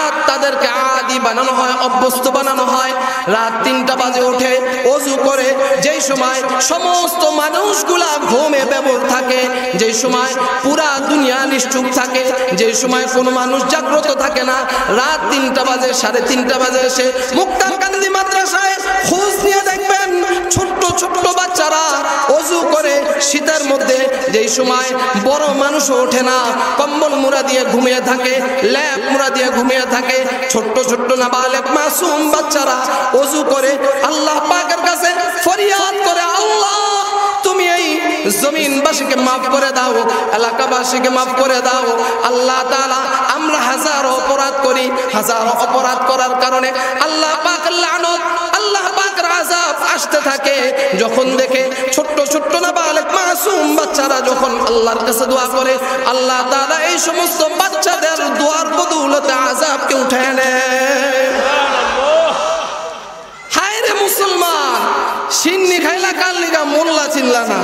আদ তাদেরকে আদি বানানো হয় অভ্যস্ত বানানো হয় রাত তিনটা বাজে ওঠে অজু করে যেই সময় সমস্ত মানুষগুলা ঘুমে ব্যবহার থাকে যেই সময় পুরা দুনিয়া নিশ্চুপ থাকে যে সময় কোনো মানুষ জাগ্রত থাকে না রাত তিনটা বাজে সাড়ে তিনটা বাজে এসে মুক্তাকান্দি মাদ্রাসায় খোঁজ নিয়ে দেখবেন ছোট্ট ছোট্ট বাচ্চারা অজু করে শীতের মধ্যে যেই সময় বড় মানুষ ওঠে না কম্বল মুড়া দিয়ে ঘুমিয়ে থাকে ল্যাপ মুড়া দিয়ে ঘুমিয়ে থাকে ছোট্ট ছোট্ট না নাবালেক মাসুম বাচ্চারা অজু করে আল্লাহ পাকের কাছে ফরিয়াদ করে এলাকাবাসীকে মাফ করে দাও এলাকাবাসীকে মাফ করে দাও আল্লাহ তালা আমরা হাজার অপরাধ করি হাজার অপরাধ করার কারণে আল্লাহ পাক লানত আল্লাহ পাক আজাব আসতে থাকে যখন দেখে ছোট্ট ছোট্ট না বালেক মাসুম বাচ্চারা যখন আল্লাহর কাছে দোয়া করে আল্লাহ তালা এই সমস্ত বাচ্চাদের দোয়ার বদৌলতে আজাবকে উঠে নেয় হায় রে মুসলমান সিন্নি খাইলা কাল লিগা মোল্লা চিল্লা না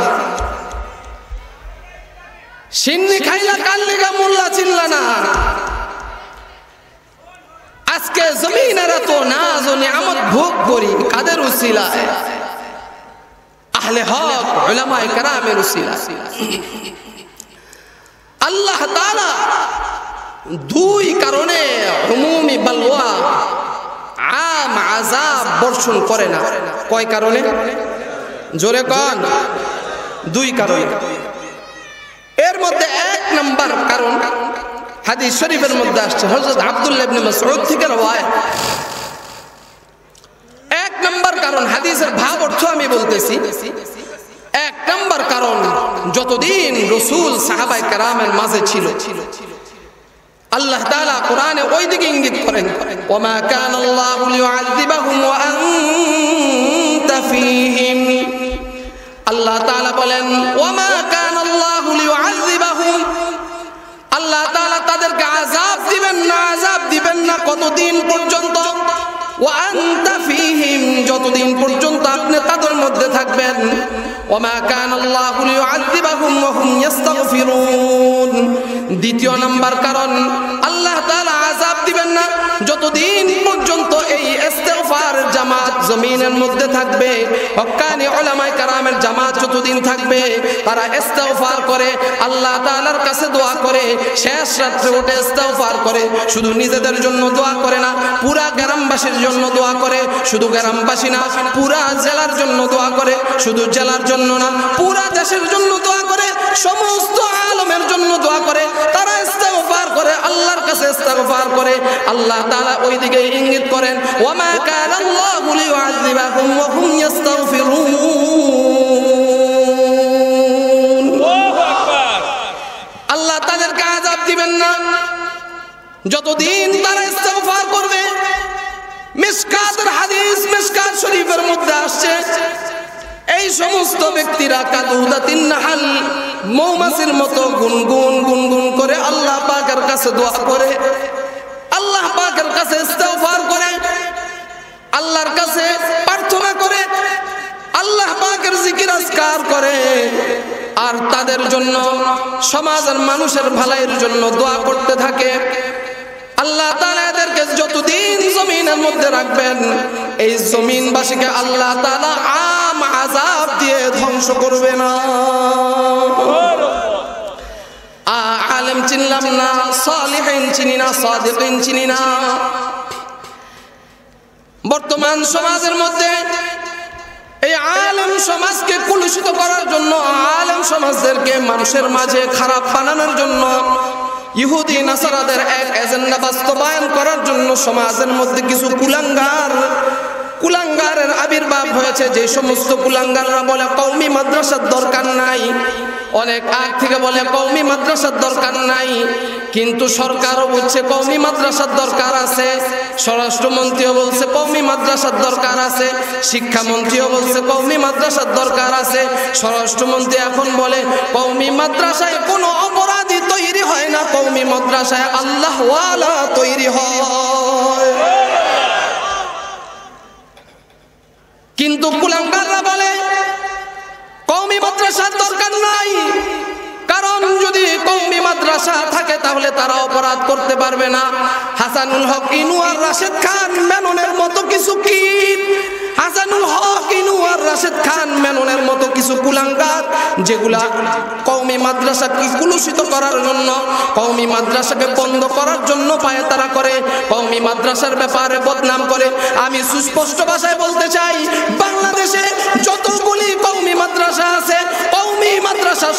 সিন্নি খাইলা কাল লেগা মোল্লা চিনলা না আজকে জমিনের এত না ও আমদ ভোগ করি কাদের উসিলায় আহলে হক উলামায়ে কেরামের উসিলায় আল্লাহ তাআলা দুই কারণে হুমুমি বালওয়া আম আযাব বর্ষণ করে না কয় কারণে জোরে কন দুই কারণে এর মধ্যে এক নাম্বার কারণ হাদিস শরীফের মধ্যে আসছে হজরত আবদুল্লাহ ইবনে মাসউদ থেকে রওয়ায়াত এক নাম্বার কারণ হাদিসের ভাব অর্থ আমি বলতেছি এক নাম্বার কারণ যতদিন রসুল সাহাবাই কেরামের মাঝে ছিল আল্লাহ তাআলা কোরআনে ওই দিকে ইঙ্গিত করেন ওমা কান আল্লাহু লিউআযিবাহুম ওয়া আনতা ফীহিম আল্লাহ তাআলা বলেন ওমা কান আল্লাহ তাদেরকে আযাব দিবেন না আযাব দিবেন না কতদিন পর্যন্ত যতদিন পর্যন্ত আপনি তাদের মধ্যে থাকবেন ওমা কান আল্লাহু লিউআযিবাহুম ওয়া হুম ইস্তাগফিরুন দ্বিতীয় নাম্বার কারণ আল্লাহ তাআলা আজাব দিবেন না যতদিন পর্যন্ত এই এস্তেফার জামাত জমিনের মধ্যে থাকবে হকানি ওলামায় কারামের জামাত যতদিন থাকবে তারা এস্তেফার করে আল্লাহ তালার কাছে দোয়া করে শেষ রাত্রে উঠে এস্তেফার করে শুধু নিজেদের জন্য দোয়া করে না পুরা গ্রামবাসীর জন্য দোয়া করে শুধু গ্রামবাসী না পুরা জেলার জন্য দোয়া করে শুধু জেলার জন্য না পুরা দেশের জন্য দোয়া করে সমস্ত আলমের জন্য দোয়া করে তারা কাছে ইস্তেগফার করে আল্লাহ তাআলা ওই দিকে ইঙ্গিত করেন ওয়া মা কানা আল্লাহু লিউআযিবাহুম ওয়া হুম ইস্তাগফিরুন আল্লাহ তাদেরকে আযাব দিবেন না যতদিন তারা ইস্তেগফার করবে মিসকাতের হাদিস মিসকাত শরীফের মধ্যে আসছে এই সমস্ত ব্যক্তিরা কাদুদাতিন নাহাল মৌমাছির মতো গুনগুন গুনগুন করে আল্লাহ পাকের কাছে দোয়া করে আল্লাহ পাকের কাছে ইস্তেগফার করে আল্লাহর কাছে প্রার্থনা করে আল্লাহ পাকের জিকির আজকার করে আর তাদের জন্য সমাজের মানুষের ভালাইয়ের জন্য দোয়া করতে থাকে আল্লাহ এদেরকে যতদিন জমিনের মধ্যে রাখবেন এই জমিনবাসীকে আল্লাহ তালা আম আজাব দিয়ে ধ্বংস করবে না চিনলাম না চিনি না চিনি না বর্তমান সমাজের মধ্যে এই আলম সমাজকে কলুষিত করার জন্য আলম সমাজদেরকে মানুষের মাঝে খারাপ বানানোর জন্য ইহুদি নাসারাদের এক এজেন্ডা বাস্তবায়ন করার জন্য সমাজের মধ্যে কিছু কুলাঙ্গার কুলাঙ্গারের আবির্ভাব হয়েছে যে সমস্ত কুলাঙ্গাররা বলে কৌমি মাদ্রাসার দরকার নাই অনেক আগ থেকে বলে কৌমি মাদ্রাসার দরকার নাই কিন্তু সরকারও বলছে কৌমি মাদ্রাসার দরকার আছে স্বরাষ্ট্রমন্ত্রীও বলছে কৌমি মাদ্রাসার দরকার আছে শিক্ষামন্ত্রীও বলছে কৌমি মাদ্রাসার দরকার আছে স্বরাষ্ট্রমন্ত্রী এখন বলে কৌমি মাদ্রাসায় কোনো অপরাধী তৈরি হয় না কৌমি মাদ্রাসায় আল্লাহ তৈরি হয় কিন্তু কুলাঙ্গাররা বলে কমি মাদ্রাসার দরকার নাই কারণ যদি কম্বি মাদ্রাসা থাকে তাহলে তারা অপরাধ করতে পারবে না হাসানুল হক ইনুয়ার রাশেদ খান মেননের মতো কিছু কি হাসানুল হক ইনুয়ার রাশেদ খান মেননের মতো কিছু কুলাঙ্গার যেগুলা কৌমি মাদ্রাসা কুলুষিত করার জন্য কৌমি মাদ্রাসাকে বন্ধ করার জন্য পায়ে তারা করে কৌমি মাদ্রাসার ব্যাপারে বদনাম করে আমি সুস্পষ্ট ভাষায় বলতে চাই বাংলাদেশে যতগুলি কৌমি মাদ্রাসা আছে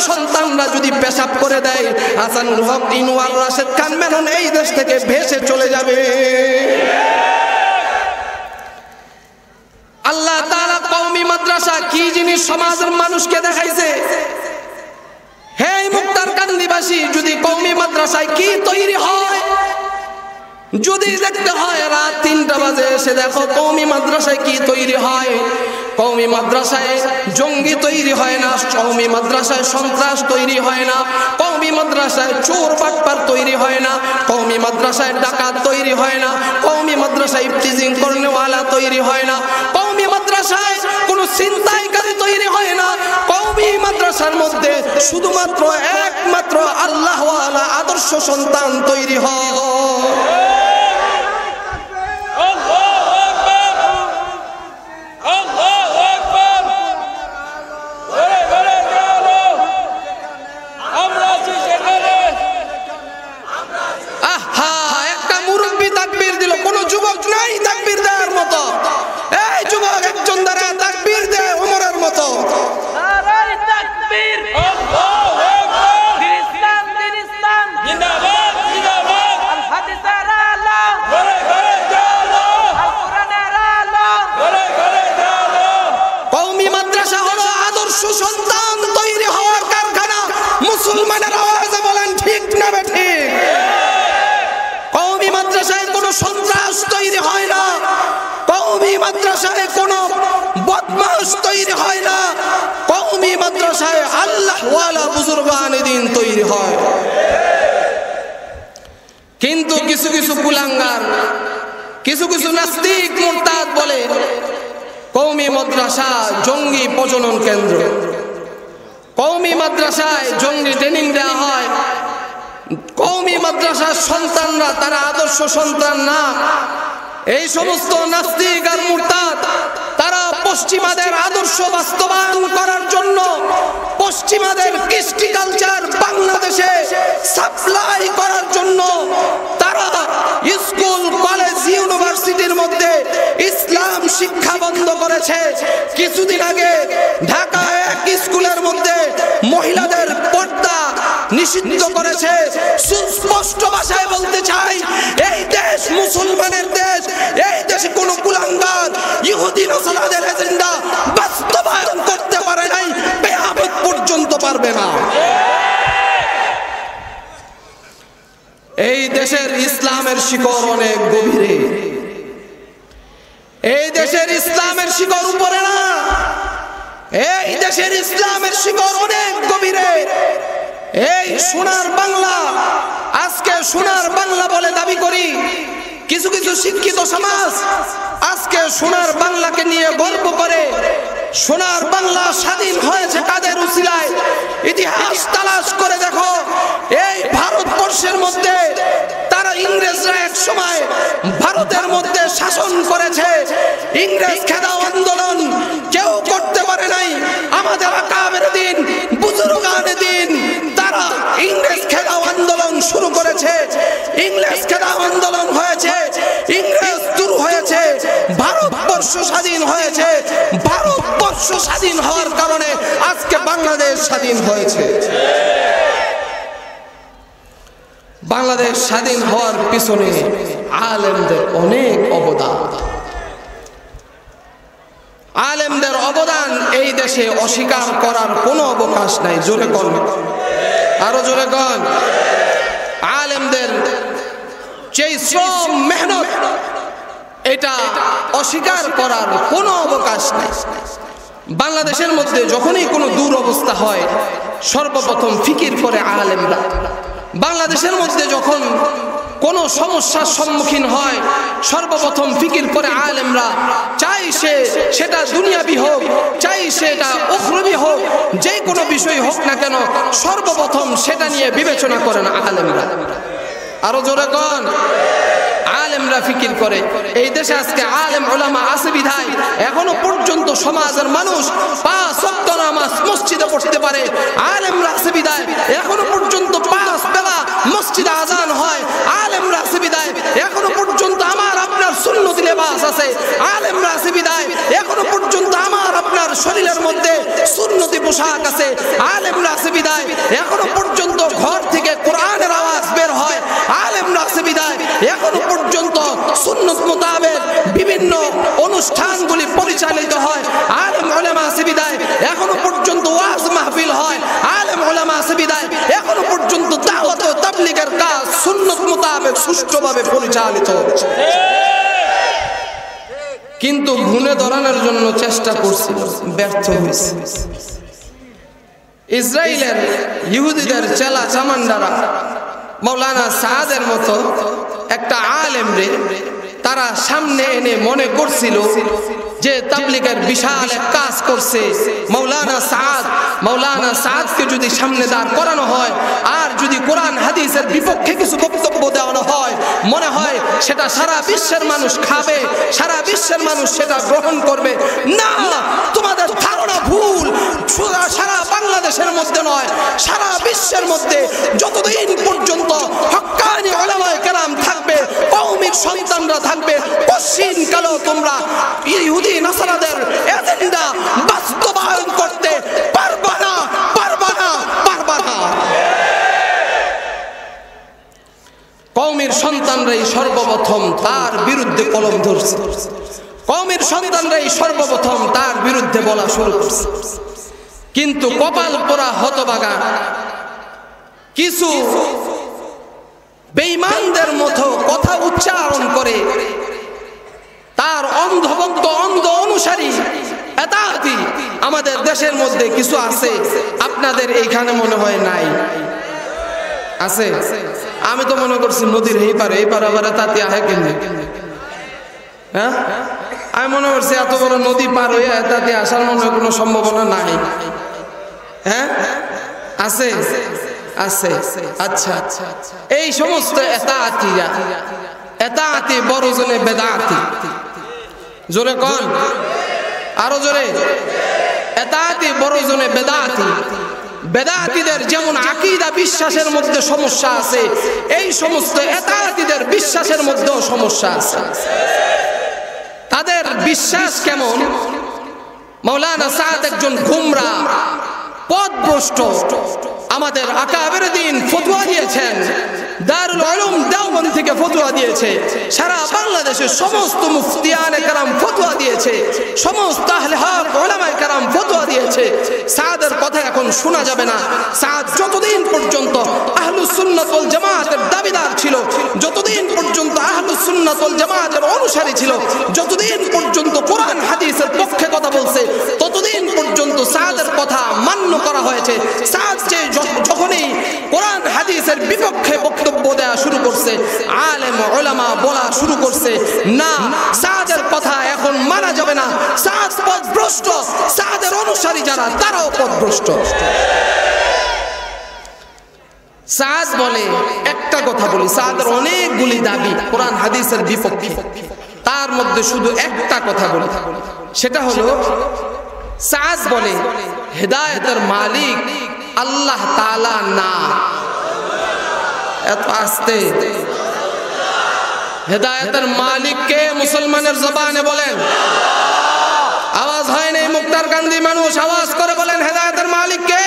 সন্তানরা যদি পেশাব করে দেয় হাসানুল হক ইনওয়ার রাশেদ খান মেনন এই দেশ থেকে ভেসে চলে যাবে আল্লাহ তারা কৌমি মাদ্রাসা কি জিনিস সমাজের মানুষকে দেখাইছে হে মুক্তার কান্দিবাসী যদি কৌমি মাদ্রাসায় কি তৈরি হয় যদি দেখতে হয় রাত তিনটা বাজে এসে দেখো কৌমি মাদ্রাসায় কি তৈরি হয় কৌমি মাদ্রাসায় জঙ্গি তৈরি হয় না কৌমি মাদ্রাসায় সন্ত্রাস তৈরি হয় না কৌমি মাদ্রাসায় চোর বাটপার তৈরি হয় না কৌমি মাদ্রাসায় ডাকাত তৈরি হয় না কৌমি মাদ্রাসায় ইফতিজিং করনেওয়ালা তৈরি হয় না কৌমি মাদ্রাসায় কোনো ছিনতাইকারী তৈরি হয় না কৌমি মাদ্রাসার মধ্যে শুধুমাত্র একমাত্র আল্লাহওয়ালা আদর্শ সন্তান তৈরি হয় মতো এই যুবক একজন দ্বারা তাকবীর মতো আদর্শ সন্তান তৈরি হওয়ার কারখানা মুসলমানের আওয়াজ মাদ্রাসায় কোন বদমাস তৈরি হয় না কৌমি মাদ্রাসায় আল্লাহ ওয়ালা দিন তৈরি হয় কিন্তু কিছু কিছু কুলাঙ্গার কিছু কিছু নাস্তিক মোরতাদ বলে কৌমি মাদ্রাসা জঙ্গি প্রজনন কেন্দ্র কৌমি মাদ্রাসায় জঙ্গি ট্রেনিং দেওয়া হয় কৌমি মাদ্রাসার সন্তানরা তারা আদর্শ সন্তান না ای شبستان هستی گر مرتد তারা পশ্চিমাদের আদর্শ বাস্তবায়ন করার জন্য পশ্চিমাদের কৃষ্টি কালচার বাংলাদেশে সাপ্লাই করার জন্য তারা স্কুল কলেজ ইউনিভার্সিটির মধ্যে ইসলাম শিক্ষা বন্ধ করেছে কিছুদিন আগে ঢাকা এক স্কুলের মধ্যে মহিলাদের পর্দা নিষিদ্ধ করেছে সুস্পষ্ট ভাষায় বলতে চাই এই দেশ মুসলমানের দেশ এই দেশ কোনো কুলাঙ্গার ইহুদিন মসলাদের এজেন্ডা বাস্তবায়ন করতে পারে নাই বেহাবত পর্যন্ত পারবে না এই দেশের ইসলামের শিকড় অনেক গভীরে এই দেশের ইসলামের শিকড় উপরে না এই দেশের ইসলামের শিকড় অনেক গভীরে এই সোনার বাংলা আজকে সোনার বাংলা বলে দাবি করি কিছু কিছু শিক্ষিত সমাজ আজকে সোনার বাংলাকে নিয়ে গর্ব করে সোনার বাংলা স্বাধীন হয়েছে তাদের উচিলায় ইতিহাস তালাশ করে দেখো এই ভারতবর্ষের মধ্যে তারা ইংরেজরা এক সময় ভারতের মধ্যে শাসন করেছে ইংরেজ খেদা আন্দোলন কেউ করতে পারে নাই আমাদের আকামের দিন বুজুর্গানের দিন ইংরেজ খেদাও আন্দোলন শুরু করেছে ইংরেজ খেদাও আন্দোলন হয়েছে ইংরেজ দূর হয়েছে ভারতবর্ষ স্বাধীন হয়েছে ভারতবর্ষ স্বাধীন হওয়ার কারণে আজকে বাংলাদেশ স্বাধীন হয়েছে বাংলাদেশ স্বাধীন হওয়ার পিছনে আলেমদের অনেক অবদান আলেমদের অবদান এই দেশে অস্বীকার করার কোনো অবকাশ নাই জোরে কর্ম আরো জোরে কন আলেমদের যেই শ্রম মেহনত এটা অস্বীকার করার কোনো অবকাশ নেই বাংলাদেশের মধ্যে যখনই কোনো দূর অবস্থা হয় সর্বপ্রথম ফিকির করে আলেমরা বাংলাদেশের মধ্যে যখন কোনো সমস্যার সম্মুখীন হয় সর্বপ্রথম ফিকির করে আলেমরা চাই সে সেটা দুনিয়াবি হোক চাই সেটা উখরবি হোক যে কোনো বিষয় হোক না কেন সর্বপ্রথম সেটা নিয়ে বিবেচনা করেন আলেমরা আরো জোরে কন আলেমরা ফিকির করে এই দেশে আজকে আলেম ওলামা আছে বিধায় এখনো পর্যন্ত সমাজের মানুষ পাঁচ অক্ট নামাজ মসজিদে পড়তে পারে আলেমরা আছে বিধায় এখনো পর্যন্ত পাঁচ বেলা মসজিদে আজান হয় আলেমরা আছে বিধায় এখনো পর্যন্ত আমার সুন্নতি লেবাস আছে আলেমরা আছে বিদায় এখনো পর্যন্ত আমার আপনার শরীরের মধ্যে সুন্নতি পোশাক আছে আলেমরা আছে বিদায় এখনো পর্যন্ত ঘর থেকে কোরআনের আওয়াজ বের হয় আলেমরা আছে বিদায় এখনো পর্যন্ত সুন্নত মোতাবেক বিভিন্ন অনুষ্ঠানগুলি পরিচালিত হয় আলেম ওলামা আছে বিদায় এখনো পর্যন্ত ওয়াজ মাহফিল হয় আলেম ওলামা আছে বিদায় এখনো পর্যন্ত দাওয়াত তাবলিগের কাজ সুন্নত মোতাবেক সুষ্ঠুভাবে পরিচালিত হচ্ছে কিন্তু ঘুনে ধরানোর জন্য চেষ্টা করছিল ব্যর্থ হয়েছে ইসরায়েলের ইহুদিদের চেলা চামান্ডারা মৌলানা সাহাদের মতো একটা আলেম রে তারা সামনে এনে মনে করছিল যে তাবলিগের বিশাল কাজ করছে মৌলানা সাদ মৌলানা সাদকে যদি সামনে দাঁড় করানো হয় আর যদি কোরআন হাদিসের বিপক্ষে কিছু বক্তব্য দেওয়ানো হয় মনে হয় সেটা সারা বিশ্বের মানুষ খাবে সারা বিশ্বের মানুষ সেটা গ্রহণ করবে না তোমাদের ধারণা ভুল সারা বাংলাদেশের মধ্যে নয় সারা বিশ্বের মধ্যে যতদিন পর্যন্ত হকানি ওলামায় কেরাম থাকবে কৌমিক সন্তানরা থাকবে পশ্চিমকালেও তোমরা ইহুদি ইহুদি নাসারাদের এজেন্ডা বাস্তবায়ন করতে পারবা না পারবা না পারবা না সন্তানরাই সর্বপ্রথম তার বিরুদ্ধে কলম ধরছে সন্তানরাই সর্বপ্রথম তার বিরুদ্ধে বলা শুরু করছে কিন্তু কপাল পোড়া হতবাগা কিছু বেঈমানদের মতো কথা উচ্চারণ করে তার অন্ধভক্ত অন্ধ অনুসারী এতাহাতি আমাদের দেশের মধ্যে কিছু আছে আপনাদের এইখানে মনে হয় নাই আছে আমি তো মনে করছি নদীর এই পারে এই পারে আবার তাতে আহে কেমনি হ্যাঁ আমি মনে করছি এত বড় নদী পার হয়ে তাতে আসার মনে কোনো সম্ভাবনা নাই হ্যাঁ আছে আছে আচ্ছা আচ্ছা এই সমস্ত এতাহাতিরা এতাহাতি বড় জনে বেদাহাতি জোরে কন আরো জোরে এতাতি বড় জনে বেদাতি বেদাতিদের যেমন আকিদা বিশ্বাসের মধ্যে সমস্যা আছে এই সমস্ত এতাতিদের বিশ্বাসের মধ্যেও সমস্যা আছে তাদের বিশ্বাস কেমন মৌলানা সাদ একজন ঘুমরা পথভ্রষ্ট আমাদের আকাবের দিন ফতুয়া দিয়েছেন দারুল আলম দেওবন থেকে ফতুয়া দিয়েছে সারা বাংলাদেশের সমস্ত মুফতিয়ানে কারাম ফতুয়া দিয়েছে সমস্ত আহলে হক কারাম ফতুয়া দিয়েছে সাদের কথা এখন শোনা যাবে না সাদ যতদিন পর্যন্ত আহলুস জামাতের দাবিদার ছিল যতদিন পর্যন্ত আহলুস সুন্নাত ওয়াল জামাতের অনুসারী ছিল যতদিন পর্যন্ত কোরআন হাদিসের পক্ষে কথা বলছে ততদিন পর্যন্ত সাদের কথা মান্য করা হয়েছে সাদ যে যখনই কোরআন হাদিসের বিপক্ষে বক্তব্য বক্তব্য দেয়া শুরু করছে আলেম ওলামা বলা শুরু করছে না সাদের কথা এখন মানা যাবে না সাদ পদভ্রষ্ট সাদের অনুসারী যারা তারাও পদভ্রষ্ট সাদ বলে একটা কথা বলি সাদের অনেকগুলি দাবি কোরআন হাদিসের বিপক্ষে তার মধ্যে শুধু একটা কথা বলি সেটা হলো সাজ বলে হেদায়তের মালিক আল্লাহ তালা না এত আসতে হেদায়তের মালিক কে মুসলমানের জবানে বলেন আওয়াজ হয় নাই মুক্তার গান্ধী মানুষ আওয়াজ করে বলেন হেদায়তের মালিক কে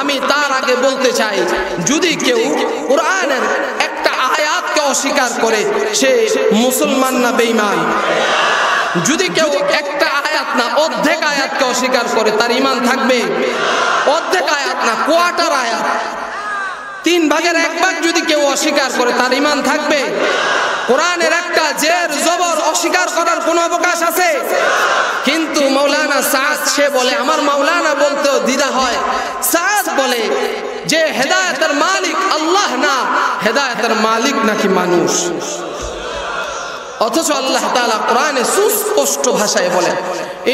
আমি তার আগে বলতে চাই যদি কেউ কোরআনের একটা আয়াতকে অস্বীকার করে সে মুসলমান না বেইমান যদি কেউ একটা আয়াত না অর্ধেক আয়াতকে অস্বীকার করে তার ইমান থাকবে অর্ধেক আয়াত না কোয়াটার আয়াত তিন ভাগের এক ভাগ যদি কেউ অস্বীকার করে তার ইমান থাকবে কোরআনের একটা জের জবর অস্বীকার করার কোনো অবকাশ আছে কিন্তু মাওলানা সাদ সে বলে আমার মাওলানা বলতেও দিদা হয় সাদ বলে যে হেদায়তের মালিক আল্লাহ না হেদায়তের মালিক নাকি মানুষ অথচ আল্লাহ তাআলা কোরআনে সুস্পষ্ট ভাষায় বলে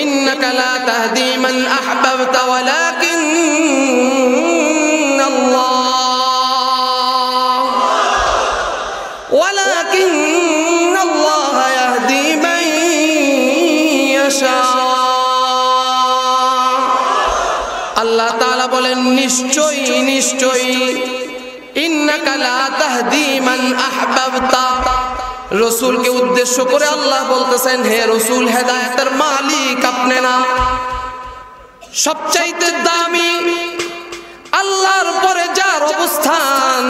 ইন্নাকা লা তাহদি মান আহবাবতা ওয়ালাকিন আল্লাহ ওয়ালাকিন আল্লাহ ইয়াহদি মান ইয়াশা আল্লাহ বলেন নিশ্চয়ই নিশ্চয়ই ইন্নাকা লা তাহদি মান আহবাবতা রসুলকে উদ্দেশ্য করে আল্লাহ বলতেছেন হে রসুল হেদায়তের মালিক আপনি না সবচাইতে দামি আল্লাহর পরে যার অবস্থান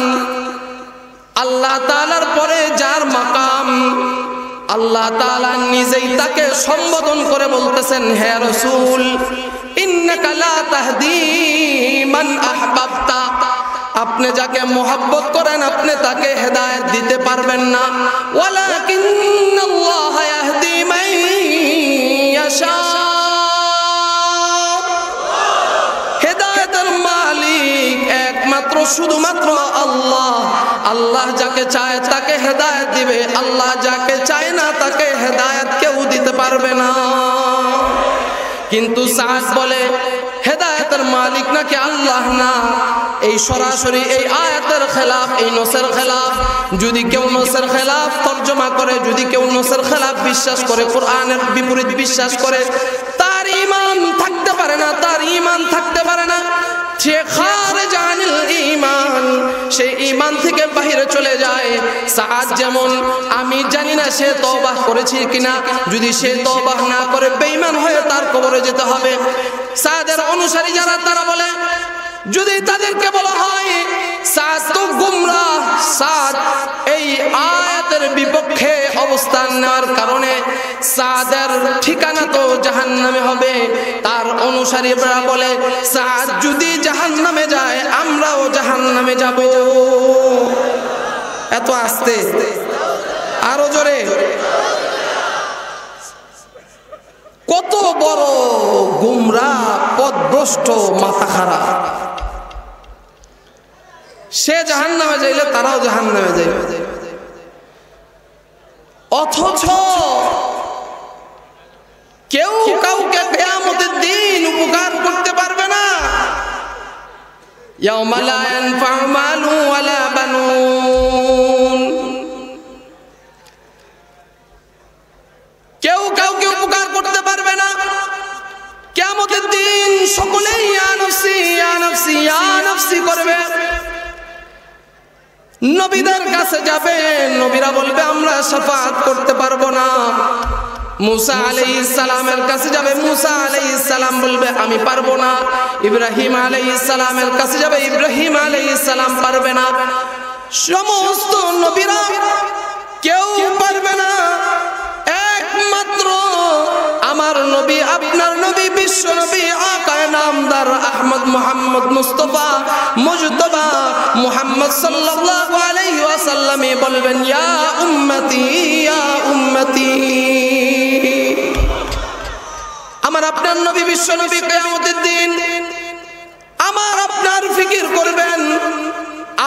আল্লাহ তালার পরে যার মাকাম আল্লাহ তালা নিজেই তাকে সম্বোধন করে বলতেছেন হে রসুল ইন্নকালা তাহদি মান আহবাবতা আপনি যাকে মোহাব্বত করেন আপনি তাকে হেদায়ত দিতে পারবেন না হেদায়তের মালিক একমাত্র শুধুমাত্র আল্লাহ আল্লাহ যাকে চায় তাকে হেদায়ত দিবে আল্লাহ যাকে চায় না তাকে হেদায়ত কেউ দিতে পারবে না কিন্তু সাজ বলে আয়াতের মালিক নাকি আল্লাহ না এই সরাসরি এই আয়াতের খেলাফ এই নসের খেলাফ যদি কেউ নসের খেলাফ তর্জমা করে যদি কেউ নসের খেলাফ বিশ্বাস করে কোরআনের বিপরীত বিশ্বাস করে তার ইমান থাকতে পারে না তার ইমান থাকতে পারে না সে সে ইমান থেকে না যদি সে তবাহ না করে বেইমান হয়ে তার কবরে যেতে হবে সাদের অনুসারী যারা তারা বলে যদি তাদেরকে বলা হয় তো গুমরা এই আয়াতের বিপক্ষে অবস্থান নেওয়ার কারণে সাদের ঠিকানা তো জাহান নামে হবে তার অনুসারীরা বলে সাদ যদি জাহান নামে যায় আমরাও জাহান নামে যাব এত আস্তে আরো জোরে কত বড় গুমরা পদভ্রষ্ট মাথা খারাপ সে জাহান নামে যাইলে তারাও জাহান নামে যাইবে অথচ কেউ কাউকে কেয়ামতের দিন উপকার করতে পারবে না ইয়াউমা লা ইয়ানফাউ সাফাত করতে পারবো না মুসা আলাই ইসালামের কাছে যাবে মুসা আলাই ইসালাম বলবে আমি পারবো না ইব্রাহিম আলাই ইসালামের কাছে যাবে ইব্রাহিম আলাই ইসালাম পারবে না সমস্ত নবীরা কেউ আল্লাহর নবী আপনার নবী বিশ্ব নবী আকায় নামদার আহমদ মোহাম্মদ মুস্তফা মুজতবা মুহাম্মদ সাল্লাল্লাহু আলাইহি ওয়াসাল্লামে বলবেন ইয়া উম্মতি ইয়া উম্মতি আমার আপনার নবী বিশ্ব নবী কিয়ামতের দিন আমার আপনার ফিকির করবেন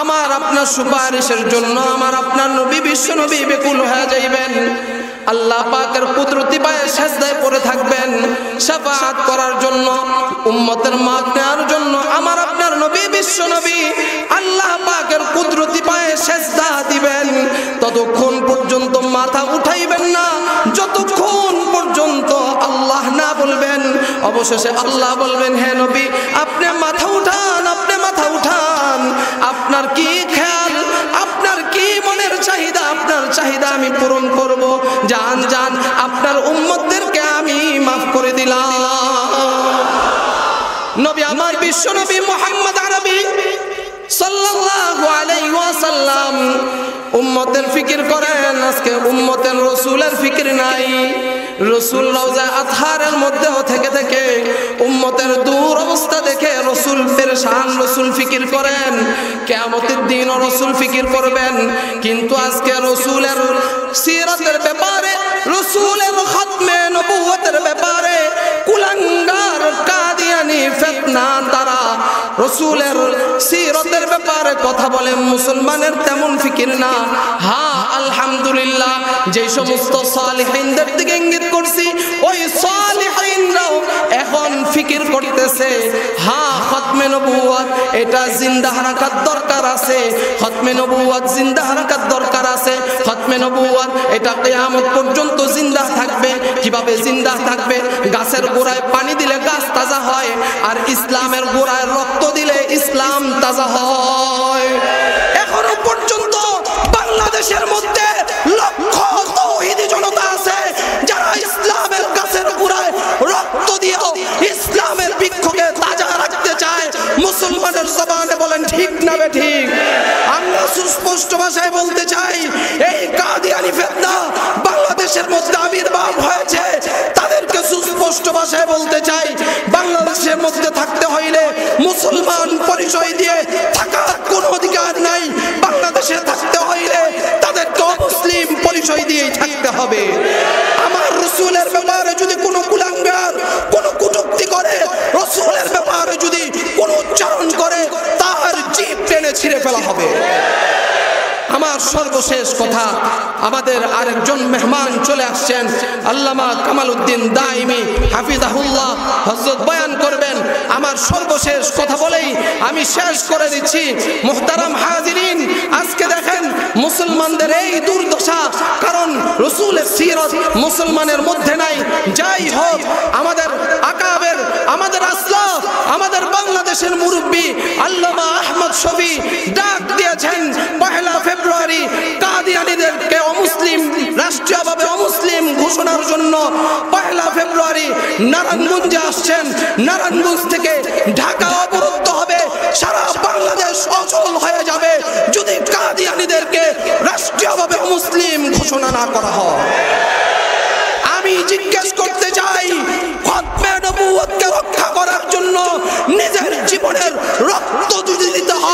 আমার আপনার সুপারিশের জন্য আমার আপনার নবী বিশ্ব নবী বেকুল হয়ে যাইবেন আল্লাহ পাকের কুদরতি পায়ে সাজদায় পড়ে থাকবেন সাফাত করার জন্য উম্মতের মাত নেওয়ার জন্য আমার আপনার নবী বিশ্ব নবী আল্লাহ পাকের কুদরতি পায়ে সাজদা দিবেন ততক্ষণ পর্যন্ত মাথা উঠাইবেন না যতক্ষণ পর্যন্ত আল্লাহ না বলবেন অবশেষে আল্লাহ বলবেন হে নবী আপনি মাথা উঠান আপনি মাথা উঠান আপনার কি খেয়াল আপনার কি মনের চাহিদা আপনার চাহিদা আমি পূরণ করব যান যান আপনার উম্মতদেরকে আমি মাফ করে দিলাম নবী আমার বিশ্ব নবী মোহাম্মদ আরবি সাল্লাল্লাহু আলাইহি ওয়াসাল্লাম উম্মতের ফিকির করেন আজকে উম্মতের রসুলের ফিকির নাই রসুল রওজা আথারের মধ্যেও থেকে থেকে উম্মতের দূর অবস্থা দেখে রসুল শান রসুল ফিকির করেন দিন ও রসুল ফিকির করবেন কিন্তু আজকে রসুলের সিরাতের ব্যাপারে রসুলের খতমে নবুয়তের ব্যাপারে কুলাঙ্গার কাদিয়ানি ফেতনা রসুলের সিরতের ব্যাপারে কথা বলে মুসলমানের তেমন ফিকির না হা আলহামদুলিল্লাহ যে সমস্ত সালিহিনদের দিকে ইঙ্গিত করছি ওই সালিহিনরাও এখন ফিকির করতেছে হা খতমে নবুয়াত এটা জিন্দা হারাকার দরকার আছে খতমে নবুয়াত জিন্দা হারাকার দরকার আছে খতমে নবুয়াত এটা কেয়ামত পর্যন্ত জিন্দা থাকবে কিভাবে জিন্দা থাকবে গাছের গোড়ায় পানি দিলে গাছ তাজা হয় আর ইসলামের গোড়ায় রক্ত রক্ত দিলে ইসলাম তাজা হয় এখনো পর্যন্ত বাংলাদেশের মধ্যে লক্ষ তৌহিদি জনতা আছে যারা ইসলামের কাছে গোড়ায় রক্ত দিয়েও ইসলামের বৃক্ষকে তাজা মুসলমানের জবানে বলেন ঠিক না বে ঠিক আমরা সুস্পষ্ট ভাষায় বলতে চাই এই কাদিয়ানি ফেতনা বাংলাদেশের মধ্যে আবির্ভাব হয়েছে তাদেরকে সুস্পষ্ট ভাষায় বলতে চাই বাংলাদেশের মধ্যে থাকতে হইলে মুসলমান পরিচয় দিয়ে থাকার কোনো অধিকার নাই বাংলাদেশে থাকতে হইলে তাদেরকে মুসলিম পরিচয় দিয়েই থাকতে হবে আমার রসুলের ব্যাপারে যদি কোনো কুলাঙ্গার কোনো কুটুক্তি করে হবে আমার সর্বশেষ কথা আমাদের আরেকজন মেহমান চলে আসছেন আল্লামা কামাল উদ্দিন দাইমি হাফিজাহুল্লাহ হজরত বয়ান করবেন আমার সর্বশেষ কথা বলেই আমি শেষ করে দিচ্ছি মোহতারাম হাজিরিন আজকে দেখেন মুসলমানদের এই দুর্দশা কারণ রসুলের সিরত মুসলমানের মধ্যে নাই যাই হোক আমাদের আকাবের আমাদের আসলাম আমাদের বাংলাদেশের মুরব্বী আল্লামা আহমদ শফি ডাক দিয়েছেন পহেলা ফেব্রুয়ারি কাদিয়ানিদেরকে অমুসলিম রাষ্ট্রীয়ভাবে অমুসলিম ঘোষণার জন্য পহেলা ফেব্রুয়ারি নারায়ণগঞ্জে আসছেন নারায়ণগঞ্জ থেকে ঢাকা অবরুদ্ধ হবে সারা বাংলাদেশ অচল হয়ে যাবে যদি কাদিয়ানিদেরকে রাষ্ট্রীয়ভাবে অমুসলিম ঘোষণা না করা হয় আমি জিজ্ঞেস করতে চাই খতমে নবুয়তকে জন্য নিজের জীবনের রক্ত দিতে হয়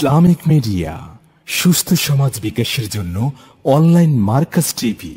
ইসলামিক মিডিয়া সুস্থ সমাজ বিকাশের জন্য অনলাইন মার্কাস টিভি